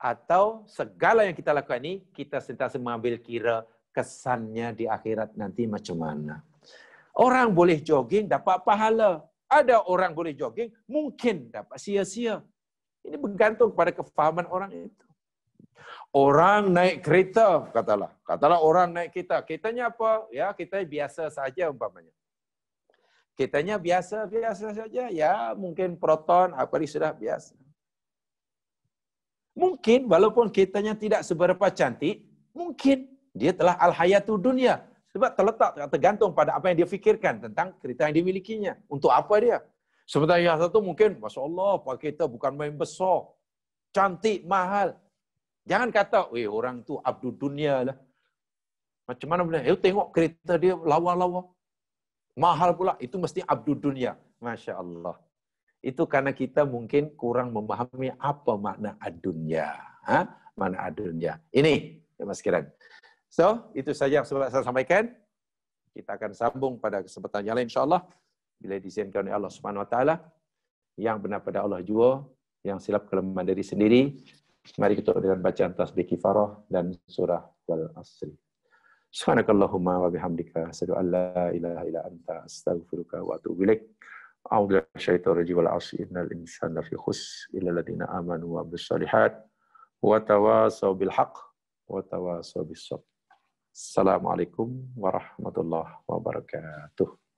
Speaker 1: atau segala yang kita lakukan ini kita sentiasa mengambil kira kesannya di akhirat nanti macam mana. Orang boleh jogging dapat pahala. Ada orang boleh jogging mungkin dapat sia-sia. Ini bergantung kepada kefahaman orang itu. Orang naik kereta, katalah. Katalah orang naik kereta. Keretanya apa? Ya, kita biasa saja umpamanya. kitanya biasa-biasa saja. Ya, mungkin proton, apa ini sudah biasa. Mungkin walaupun kitanya tidak seberapa cantik, mungkin dia telah alhayatu dunia. Sebab terletak, tergantung pada apa yang dia fikirkan tentang kereta yang dimilikinya. Untuk apa dia? Sementara yang satu mungkin, Masya Allah, pak kita bukan main besar. Cantik, mahal. Jangan kata, weh orang tu abdu dunia lah. Macam mana boleh? Eh, tengok kereta dia lawa-lawa. Mahal pula, itu mesti abdu dunia. Masya Allah. Itu karena kita mungkin kurang memahami apa makna adunya. ha? Makna adunya. Ini, ya mas Kiran. So, itu saja yang saya sampaikan. Kita akan sambung pada kesempatan yang lain insya Allah. Bila diizinkan oleh Allah Subhanahu Wa Taala. Yang benar pada Allah jua, yang silap kelemahan dari sendiri. Mari kita dengan bacaan tasbih kifarah dan surah wal asri. Subhanakallahumma wa bihamdika asyhadu an la ilaha illa anta astaghfiruka wa atubu ilaik. A'udzu billahi minasyaitonir rajim wal 'asri innal insana fi khusr illa alladziina aamanu wa bis-shalihat wa tawasaw bil haqq wa tawasaw bis-sabr. Assalamualaikum warahmatullahi wabarakatuh.